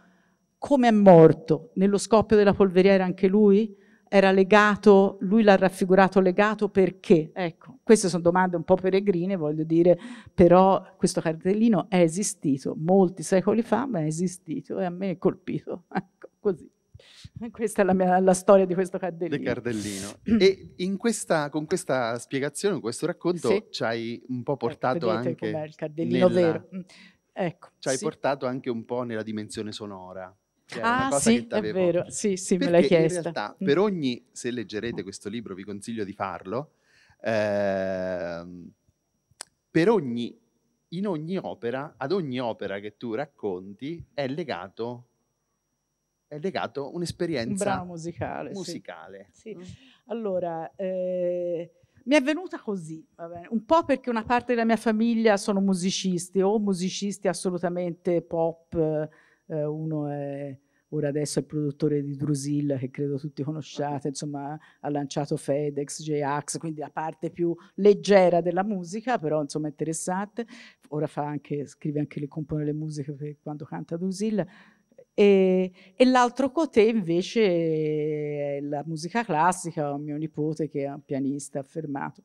come è morto? Nello scoppio della polveriera anche lui? era legato, lui l'ha raffigurato legato perché? Ecco, queste sono domande un po' peregrine, voglio dire, però questo cartellino è esistito molti secoli fa, ma è esistito e a me è colpito. Ecco, così. Questa è la, mia, la storia di questo cartellino. cartellino. E questa, con questa spiegazione, con questo racconto, sì. ci hai un po' ecco, portato ecco, anche... il cartellino nella... vero. Mm, ecco, ci hai sì. portato anche un po' nella dimensione sonora ah, una cosa sì, che è vero, sì, sì, Perché me l'hai chiesto. in realtà mm. per ogni, se leggerete questo libro vi consiglio di farlo, eh, per ogni, in ogni opera, ad ogni opera che tu racconti è legato è legato un'esperienza un musicale. musicale. Sì. Sì. Mm. Allora, eh, mi è venuta così, un po' perché una parte della mia famiglia sono musicisti o musicisti assolutamente pop, eh, uno è ora adesso è il produttore di Drusil che credo tutti conosciate, insomma ha lanciato FedEx, J-Ax, quindi la parte più leggera della musica, però insomma interessante, ora fa anche, scrive anche, le compone le musiche per quando canta Drusil, e, e l'altro côté invece è la musica classica, ho mio nipote che è un pianista affermato.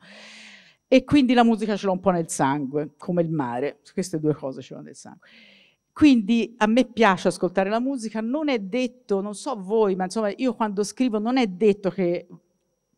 E quindi la musica ce l'ho un po' nel sangue, come il mare, queste due cose ce l'ho nel sangue. Quindi a me piace ascoltare la musica, non è detto, non so voi, ma insomma io quando scrivo non è detto che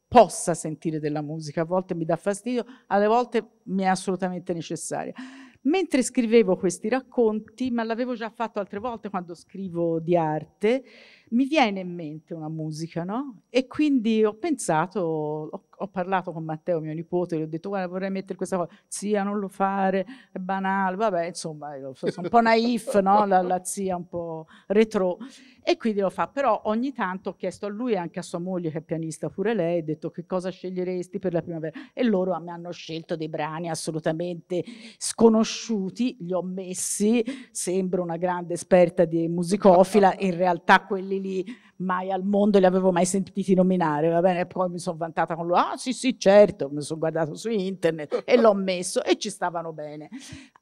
possa sentire della musica, a volte mi dà fastidio, alle volte mi è assolutamente necessaria. Mentre scrivevo questi racconti, ma l'avevo già fatto altre volte quando scrivo di arte, mi viene in mente una musica, no? E quindi ho pensato, ho, ho parlato con Matteo, mio nipote, gli ho detto guarda vorrei mettere questa cosa, zia non lo fare, è banale, vabbè insomma sono un po' naif, no? La, la zia un po' retro e quindi lo fa, però ogni tanto ho chiesto a lui e anche a sua moglie che è pianista pure lei, ho detto che cosa sceglieresti per la primavera e loro mi hanno scelto dei brani assolutamente sconosciuti, li ho messi, sembro una grande esperta di musicofila, in realtà quelli lì mai al mondo li avevo mai sentiti nominare, va bene? poi mi sono vantata con loro, ah sì sì certo, mi sono guardato su internet e l'ho messo e ci stavano bene.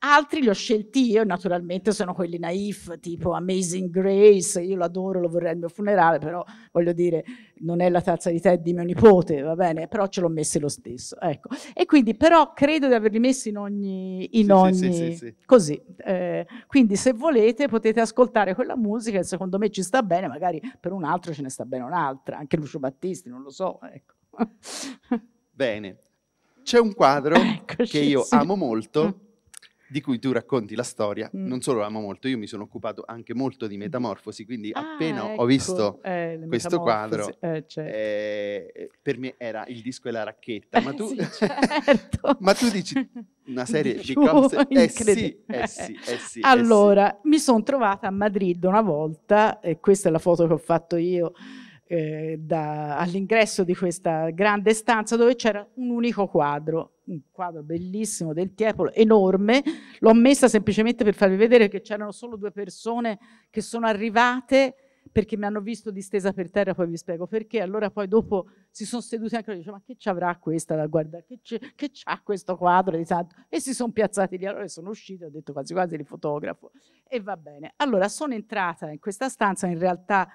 Altri li ho scelti io, naturalmente sono quelli naif, tipo Amazing Grace, io l'adoro, lo vorrei al mio funerale, però voglio dire non è la tazza di tè di mio nipote, va bene, però ce l'ho messe lo stesso. Ecco. E quindi però credo di averli messi in ogni... In sì, ogni sì, sì, così. Eh, quindi se volete potete ascoltare quella musica secondo me ci sta bene, magari per un altro ce ne sta bene un'altra, anche Lucio Battisti, non lo so. Ecco. Bene. C'è un quadro Eccoci, che io amo molto mm di cui tu racconti la storia, mm. non solo amo molto, io mi sono occupato anche molto di metamorfosi, quindi ah, appena ecco, ho visto eh, questo quadro, eh, certo. eh, per me era il disco e la racchetta, ma eh, tu, sì, certo. ma tu dici una serie di cose... Eh, eh sì, eh sì, eh sì, allora, sì. mi sono trovata a Madrid una volta, e questa è la foto che ho fatto io eh, da, all'ingresso di questa grande stanza dove c'era un unico quadro, un quadro bellissimo del Tiepolo, enorme, l'ho messa semplicemente per farvi vedere che c'erano solo due persone che sono arrivate perché mi hanno visto distesa per terra, poi vi spiego perché, allora poi dopo si sono seduti anche loro, dice ma che ci avrà questa da guardare, che, c'ha questo quadro di santo? E si sono piazzati lì, allora sono usciti, ho detto quasi quasi li fotografo, e va bene. Allora sono entrata in questa stanza, in realtà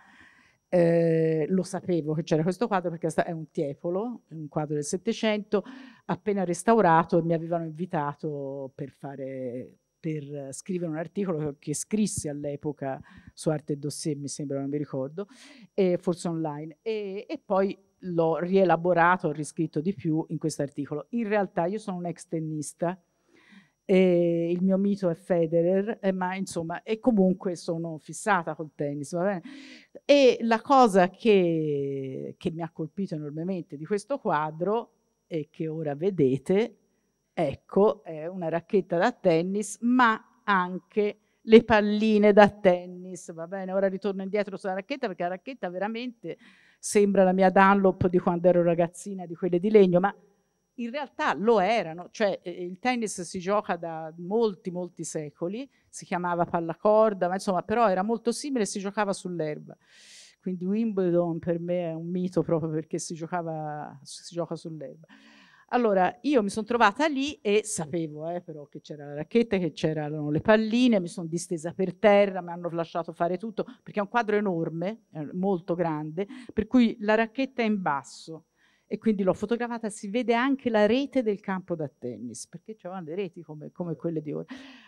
eh, lo sapevo che c'era questo quadro perché è un tiepolo, un quadro del Settecento, appena restaurato e mi avevano invitato per, fare, per scrivere un articolo che scrissi all'epoca su Arte e Dossier, mi sembra, non mi ricordo, e forse online. E, e poi l'ho rielaborato, ho riscritto di più in questo articolo. In realtà io sono un ex tennista, e il mio mito è Federer, eh, ma insomma, e comunque sono fissata col tennis. E la cosa che, che mi ha colpito enormemente di questo quadro, e che ora vedete, ecco, è una racchetta da tennis, ma anche le palline da tennis, va bene? Ora ritorno indietro sulla racchetta perché la racchetta veramente sembra la mia Dunlop di quando ero ragazzina, di quelle di legno, ma in realtà lo erano, cioè eh, il tennis si gioca da molti, molti secoli, si chiamava pallacorda, ma insomma però era molto simile, si giocava sull'erba. Quindi Wimbledon per me è un mito proprio perché si, giocava, si gioca sull'erba. Allora, io mi sono trovata lì e sapevo eh, però che c'era la racchetta, che c'erano le palline, mi sono distesa per terra, mi hanno lasciato fare tutto, perché è un quadro enorme, molto grande, per cui la racchetta è in basso, e quindi l'ho fotografata, si vede anche la rete del campo da tennis, perché c'erano le reti come, come, quelle di ora.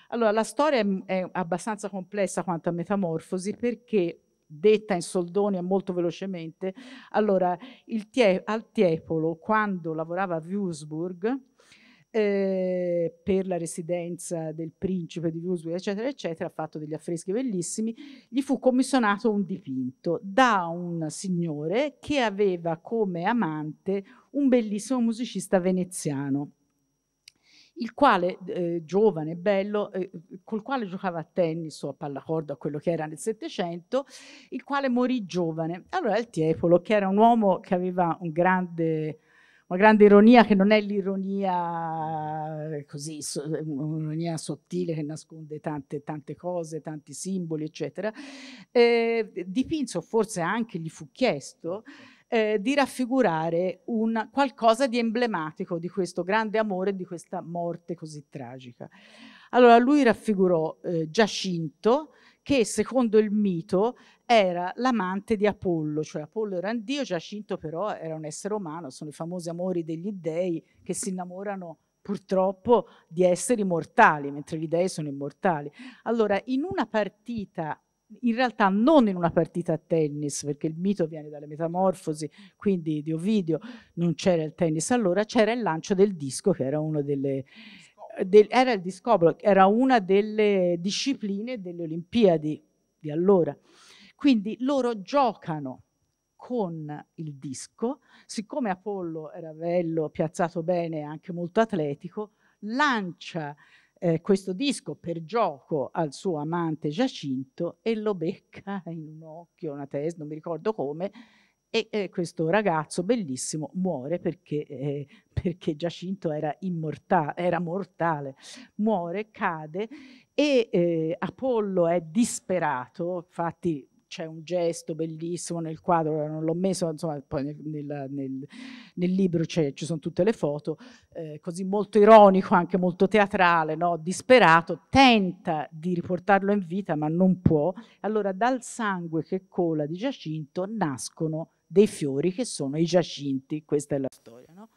Allora, la storia è, è abbastanza complessa quanto a metamorfosi perché detta in soldoni e molto velocemente, allora, il tie, al Tiepolo, quando lavorava a Würzburg, eh, per la residenza del principe di Wurzburg, eccetera, eccetera, ha fatto degli affreschi bellissimi, gli fu commissionato un dipinto da un signore che aveva come amante un bellissimo musicista veneziano il quale, eh, giovane, bello, eh, col quale giocava a tennis o a pallacorda, quello che era nel Settecento, il quale morì giovane. Allora il Tiepolo, che era un uomo che aveva un grande una grande ironia che non è l'ironia eh, così, un'ironia sottile che nasconde tante, tante cose, tanti simboli, eccetera. Eh, di Pinzo forse anche gli fu chiesto eh, di raffigurare un, qualcosa di emblematico di questo grande amore, e di questa morte così tragica. Allora lui raffigurò eh, Giacinto, che secondo il mito era l'amante di Apollo, cioè Apollo era un dio, Giacinto però era un essere umano, sono i famosi amori degli dei che si innamorano purtroppo di esseri mortali, mentre gli dei sono immortali. Allora, in una partita in realtà non in una partita a tennis, perché il mito viene dalle metamorfosi, quindi di Ovidio non c'era il tennis allora, c'era il lancio del disco che era una delle del, era il discobolo, era una delle discipline delle Olimpiadi di allora. Quindi loro giocano con il disco, siccome Apollo era bello, piazzato bene e anche molto atletico, lancia eh, questo disco per gioco al suo amante Giacinto e lo becca in un occhio, una testa, non mi ricordo come, e eh, questo ragazzo bellissimo muore perché, eh, perché Giacinto era, era, mortale, muore, cade e eh, Apollo è disperato, infatti c'è un gesto bellissimo nel quadro, non l'ho messo, insomma, poi nel, nel, nel, nel libro ci sono tutte le foto, eh, così molto ironico, anche molto teatrale, no? disperato, tenta di riportarlo in vita ma non può. Allora dal sangue che cola di Giacinto nascono dei fiori che sono i giacinti, questa è la storia. No?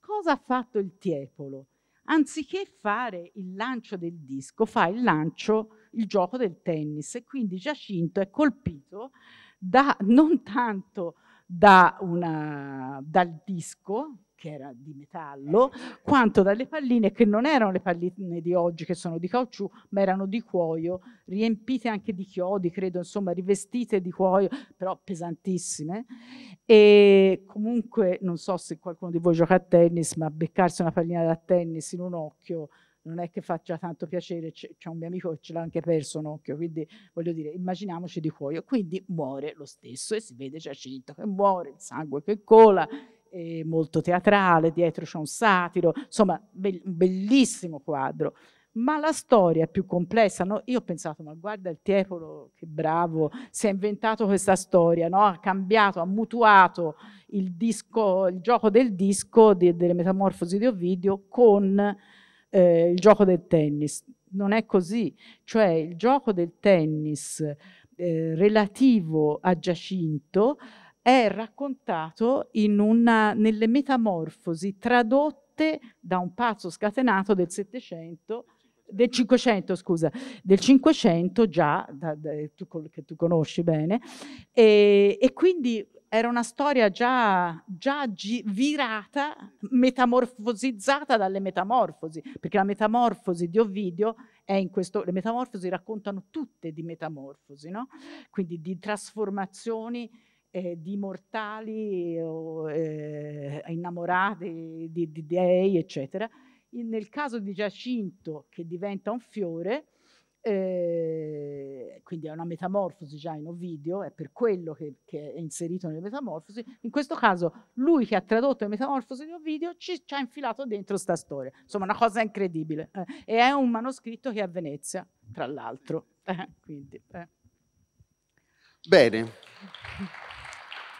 Cosa ha fatto il Tiepolo? Anziché fare il lancio del disco, fa il lancio, il gioco del tennis e quindi Giacinto è colpito da non tanto da una, dal disco, che era di metallo, quanto dalle palline che non erano le palline di oggi che sono di caucciù, ma erano di cuoio, riempite anche di chiodi, credo, insomma, rivestite di cuoio, però pesantissime. E comunque non so se qualcuno di voi gioca a tennis, ma beccarsi una pallina da tennis in un occhio non è che faccia tanto piacere, c'è un mio amico che ce l'ha anche perso un occhio, quindi voglio dire, immaginiamoci di cuoio, quindi muore lo stesso e si vede Giacinto che muore, il sangue che cola, è molto teatrale, dietro c'è un satiro, insomma, be- un bellissimo quadro. Ma la storia è più complessa, no? io ho pensato, ma guarda il Tiepolo, che bravo, si è inventato questa storia, no? ha cambiato, ha mutuato il, disco, il gioco del disco de- delle metamorfosi di Ovidio con eh, il gioco del tennis. Non è così, cioè il gioco del tennis eh, relativo a Giacinto è raccontato una, nelle metamorfosi tradotte da un pazzo scatenato del Settecento del 500, scusa, del 500 già, da, da, tu, che tu conosci bene, e, e quindi era una storia già, già virata, metamorfosizzata dalle metamorfosi, perché la metamorfosi di Ovidio è in questo, le metamorfosi raccontano tutte di metamorfosi, no? quindi di trasformazioni eh, di mortali o, eh, innamorati di, di dei, eccetera. In, nel caso di Giacinto, che diventa un fiore, Ehm, quindi è una metamorfosi già in Ovidio, è per quello che, che, è inserito nelle metamorfosi. In questo caso, lui che ha tradotto le metamorfosi di Ovidio ci, ci ha infilato dentro sta storia. Insomma, una cosa incredibile. Eh, e è un manoscritto che è a Venezia, tra l'altro. Eh, quindi, eh. Bene.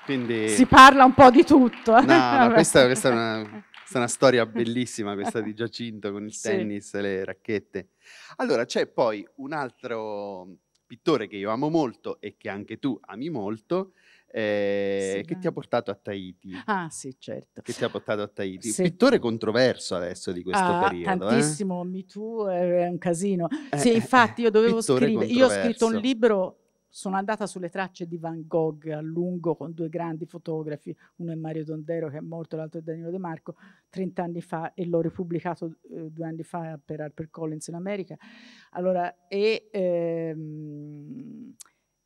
Quindi... Si parla un po' di tutto. Eh. No, no questa, questa è una è una storia bellissima questa di Giacinto con il sì. tennis e le racchette. Allora, c'è poi un altro mhmm, pittore che io amo molto e che anche tu ami molto, eh, sì, che ti ha portato a Tahiti. Ah, sì, certo. Che ti ha portato a Tahiti. Sì. Pittore controverso adesso di questo ah, periodo. Eh. Tantissimo, eh? Me Too è un casino. Eh, sì, eh, infatti io dovevo scrivere, io ho scritto un libro sono andata sulle tracce di Van Gogh a lungo con due grandi fotografi, uno è Mario Dondero che è morto, l'altro è Danilo De Marco, 30 anni fa e l'ho ripubblicato eh, due anni fa per HarperCollins in America. Allora, e, ehm,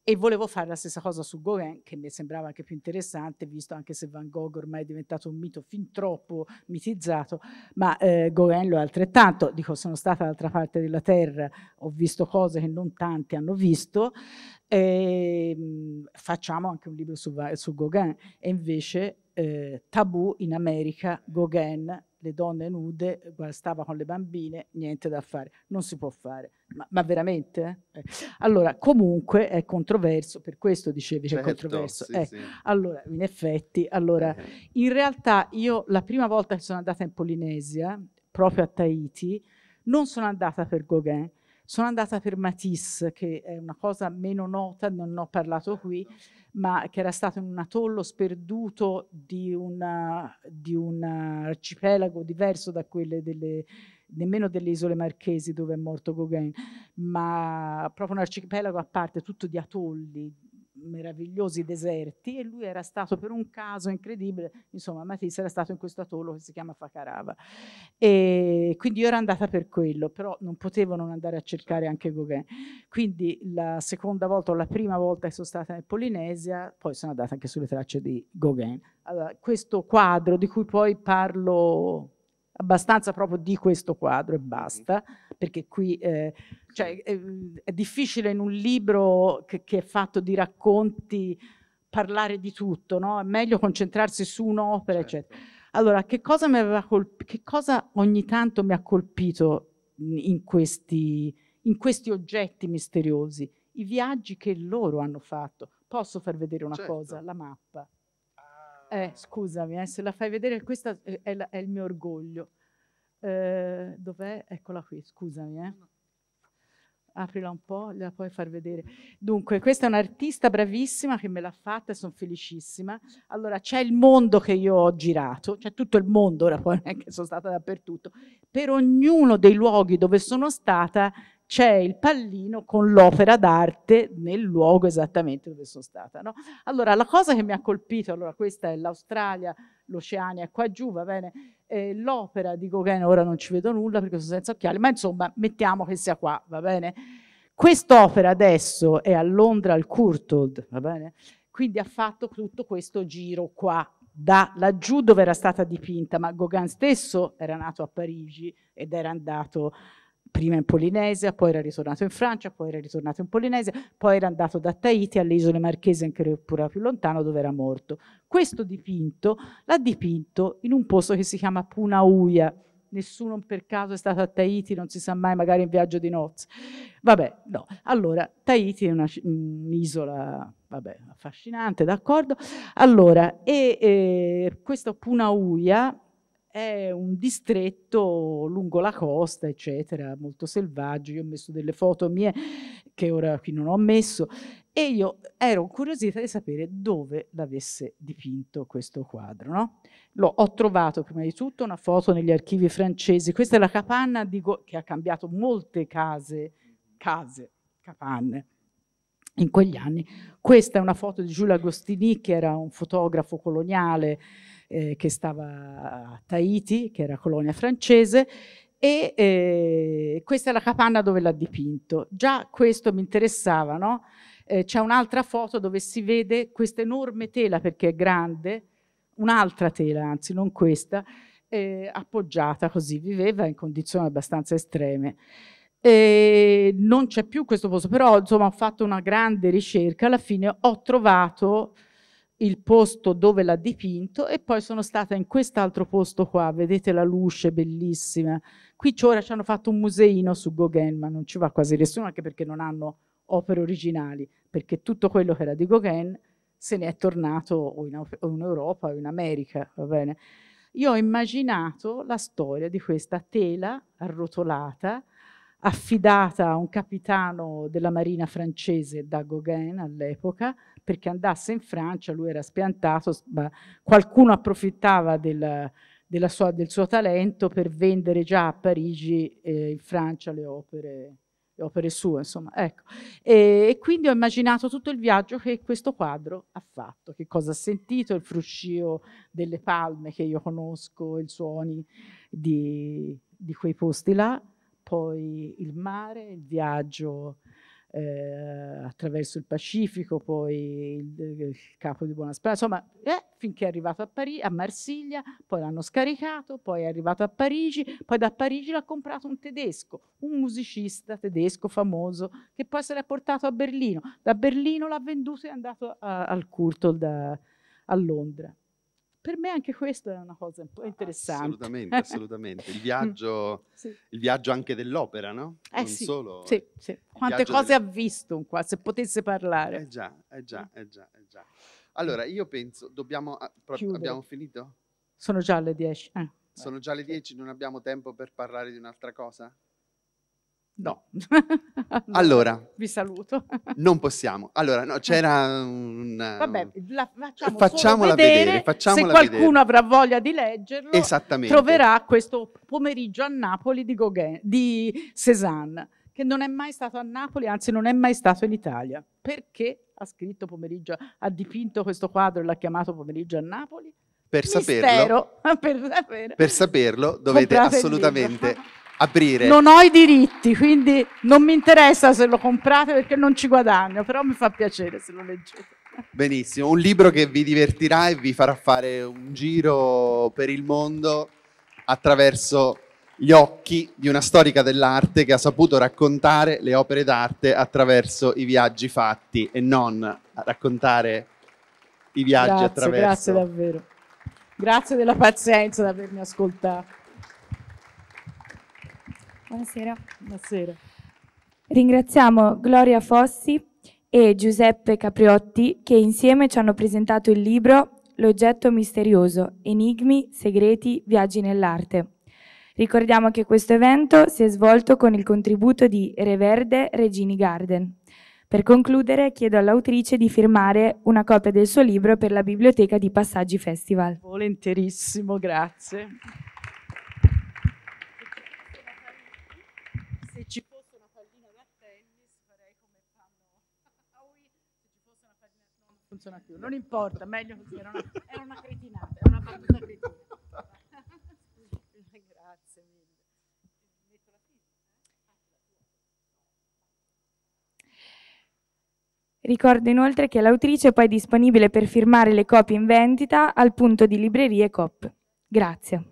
e volevo fare la stessa cosa su Gauguin, che mi sembrava anche più interessante, visto anche se Van Gogh ormai è diventato un mito fin troppo mitizzato, ma eh, Gauguin lo è altrettanto. Dico, sono stata dall'altra parte della terra, ho visto cose che non tanti hanno visto, e, ehm, mh, facciamo anche un libro su, su Gauguin. E invece eh, Tabù in America, Gauguin le donne nude, stava con le bambine, niente da fare, non si può fare. Ma, ma veramente? Eh? eh. Allora, comunque è controverso, per questo dicevi certo, che è certo, controverso. Sì, eh, sì. Allora, in effetti, allora, eh. in realtà io la prima volta che sono andata in Polinesia, proprio a Tahiti, non sono andata per Gauguin, sono andata per Matisse, che è una cosa meno nota, non ne ho parlato qui, certo. ma che era stato in un atollo sperduto di, una, di un arcipelago diverso da quelle delle, nemmeno delle isole marchesi dove è morto Gauguin, ma proprio un arcipelago a parte, tutto di atolli, meravigliosi deserti e lui era stato per un caso incredibile, insomma Matisse era stato in questo atollo che si chiama Fakarava. E quindi io ero andata per quello, però non potevo non andare a cercare anche Gauguin. Quindi la seconda volta o la prima volta che sono stata in Polinesia, poi sono andata anche sulle tracce di Gauguin. Allora, questo quadro di cui poi parlo abbastanza proprio di questo quadro e basta, perché qui eh, cioè, è, eh, è, difficile in un libro che, che, è fatto di racconti parlare di tutto, no? è meglio concentrarsi su un'opera, certo. eccetera. Allora, che cosa, che cosa, ogni tanto mi ha colpito in questi, in questi oggetti misteriosi? I viaggi che loro hanno fatto. Posso far vedere una certo. cosa? La mappa. Eh, ah. scusami, eh, se la fai vedere, questo è, è, il mio orgoglio. Eh, dov'è? Eccola qui, scusami. Eh. Aprila un po', la puoi far vedere. Dunque, questa è un'artista bravissima che me l'ha fatta e sono felicissima. Allora, c'è il mondo che io ho girato, c'è tutto il mondo, ora poi non è che sono stata dappertutto. Per ognuno dei luoghi dove sono stata c'è il pallino con l'opera d'arte nel luogo esattamente dove sono stata. No? Allora, la cosa che mi ha colpito, allora questa è l'Australia, l'Oceania, qua giù, va bene, eh, l'opera di Gauguin, ora non ci vedo nulla perché sono senza occhiali, ma insomma, mettiamo che sia qua, va bene? Quest'opera adesso è a Londra al Courtauld, va bene? Quindi ha fatto tutto questo giro qua, da laggiù dove era stata dipinta, ma Gauguin stesso era nato a Parigi ed era andato prima in Polinesia, poi era ritornato in Francia, poi era ritornato in Polinesia, poi era andato da Tahiti alle isole Marchese, anche pure più lontano, dove era morto. Questo dipinto l'ha dipinto in un posto che si chiama Punauia. Nessuno per caso è stato a Tahiti, non si sa mai, magari in viaggio di nozze. Vabbè, no. Allora, Tahiti è un'isola, mm, vabbè, affascinante, d'accordo? Allora, e, e eh, questo Punauia è un distretto lungo la costa, eccetera, molto selvaggio. Io ho messo delle foto mie che ora qui non ho messo e io ero curiosita di sapere dove l'avesse dipinto questo quadro. No? Lo, ho trovato prima di tutto una foto negli archivi francesi. Questa è la capanna che ha cambiato molte case, case, capanne in quegli anni. Questa è una foto di Giulio Agostini che era un fotografo coloniale eh, che stava a Tahiti, che era colonia francese, e eh, questa è la capanna dove l'ha dipinto. Già questo mi interessava, no? eh, c'è un'altra foto dove si vede questa enorme tela, perché è grande, un'altra tela, anzi non questa, eh, appoggiata così, viveva in condizioni abbastanza estreme. non c'è più questo posto, però insomma ho fatto una grande ricerca, alla fine ho trovato il posto dove l'ha dipinto e poi sono stata in quest'altro posto qua, vedete la luce bellissima. Qui ora ci hanno fatto un museino su Gauguin, ma non ci va quasi nessuno anche perché non hanno opere originali, perché tutto quello che era di Gauguin se ne è tornato o in, Europa o in America, va bene? Io ho immaginato la storia di questa tela arrotolata, affidata a un capitano della marina francese da Gauguin all'epoca, perché andasse in Francia, lui era spiantato, ma qualcuno approfittava del, sua, del suo talento per vendere già a Parigi eh, in Francia le opere, le opere sue. Insomma, ecco. e, e, quindi ho immaginato tutto il viaggio che questo quadro ha fatto, che cosa ha sentito, il fruscio delle palme che io conosco, i suoni di, di quei posti là, poi il mare, il viaggio eh, attraverso il Pacifico, poi il, il capo di Buona Speranza, insomma, eh, finché è arrivato a, Pari- a Marsiglia, poi l'hanno scaricato, poi è arrivato a Parigi, poi da Parigi l'ha comprato un tedesco, un musicista tedesco famoso, che poi se l'ha portato a Berlino. Da Berlino l'ha venduto e è andato a, eh, al Curtol da, eh, a Londra per me anche questo è una cosa un po' interessante. Assolutamente, assolutamente. Il mm. viaggio, sì. il viaggio anche dell'opera, no? Eh non sì, solo. Sì, sì. Quante cose delle... ha visto qua, se potesse parlare. Eh già, eh già, mm. eh già, eh già. Allora, io penso, dobbiamo... Ah, Chiudere. Abbiamo finito? Sono già le 10. Eh. Sono già le 10, non abbiamo tempo per parlare di un'altra cosa? No. allora. Vi saluto. non possiamo. Allora, no, c'era un... Vabbè, um, la facciamo facciamola vedere, vedere facciamola se qualcuno vedere. avrà voglia di leggerlo. Esattamente. Troverà questo pomeriggio a Napoli di, Gauguin, di Cézanne, che non è mai stato a Napoli, anzi non è mai stato in Italia. Perché ha scritto pomeriggio, ha dipinto questo quadro e l'ha chiamato pomeriggio a Napoli? Per Mistero, saperlo, per, per saperlo dovete Comprate assolutamente aprire. Non ho i diritti, quindi non mi interessa se lo comprate perché non ci guadagno, però mi fa piacere se lo leggete. Benissimo, un libro che vi divertirà e vi farà fare un giro per il mondo attraverso gli occhi di una storica dell'arte che ha saputo raccontare le opere d'arte attraverso i viaggi fatti e non raccontare i viaggi grazie, attraverso. Grazie davvero. Grazie della pazienza di avermi ascoltato. Buonasera. Buonasera. Ringraziamo Gloria Fossi e Giuseppe Capriotti che insieme ci hanno presentato il libro L'oggetto misterioso, enigmi, segreti, viaggi nell'arte. Ricordiamo che questo evento si è svolto con il contributo di Reverde Regini Garden. Per concludere chiedo all'autrice di firmare una copia del suo libro per la biblioteca di Passaggi Festival. Volenterissimo, grazie. funziona più. Non importa, meglio così, era una, era una cretinata, era una battuta cretina. Ricordo inoltre che l'autrice è poi disponibile per firmare le copie in vendita al punto di librerie COP. Grazie.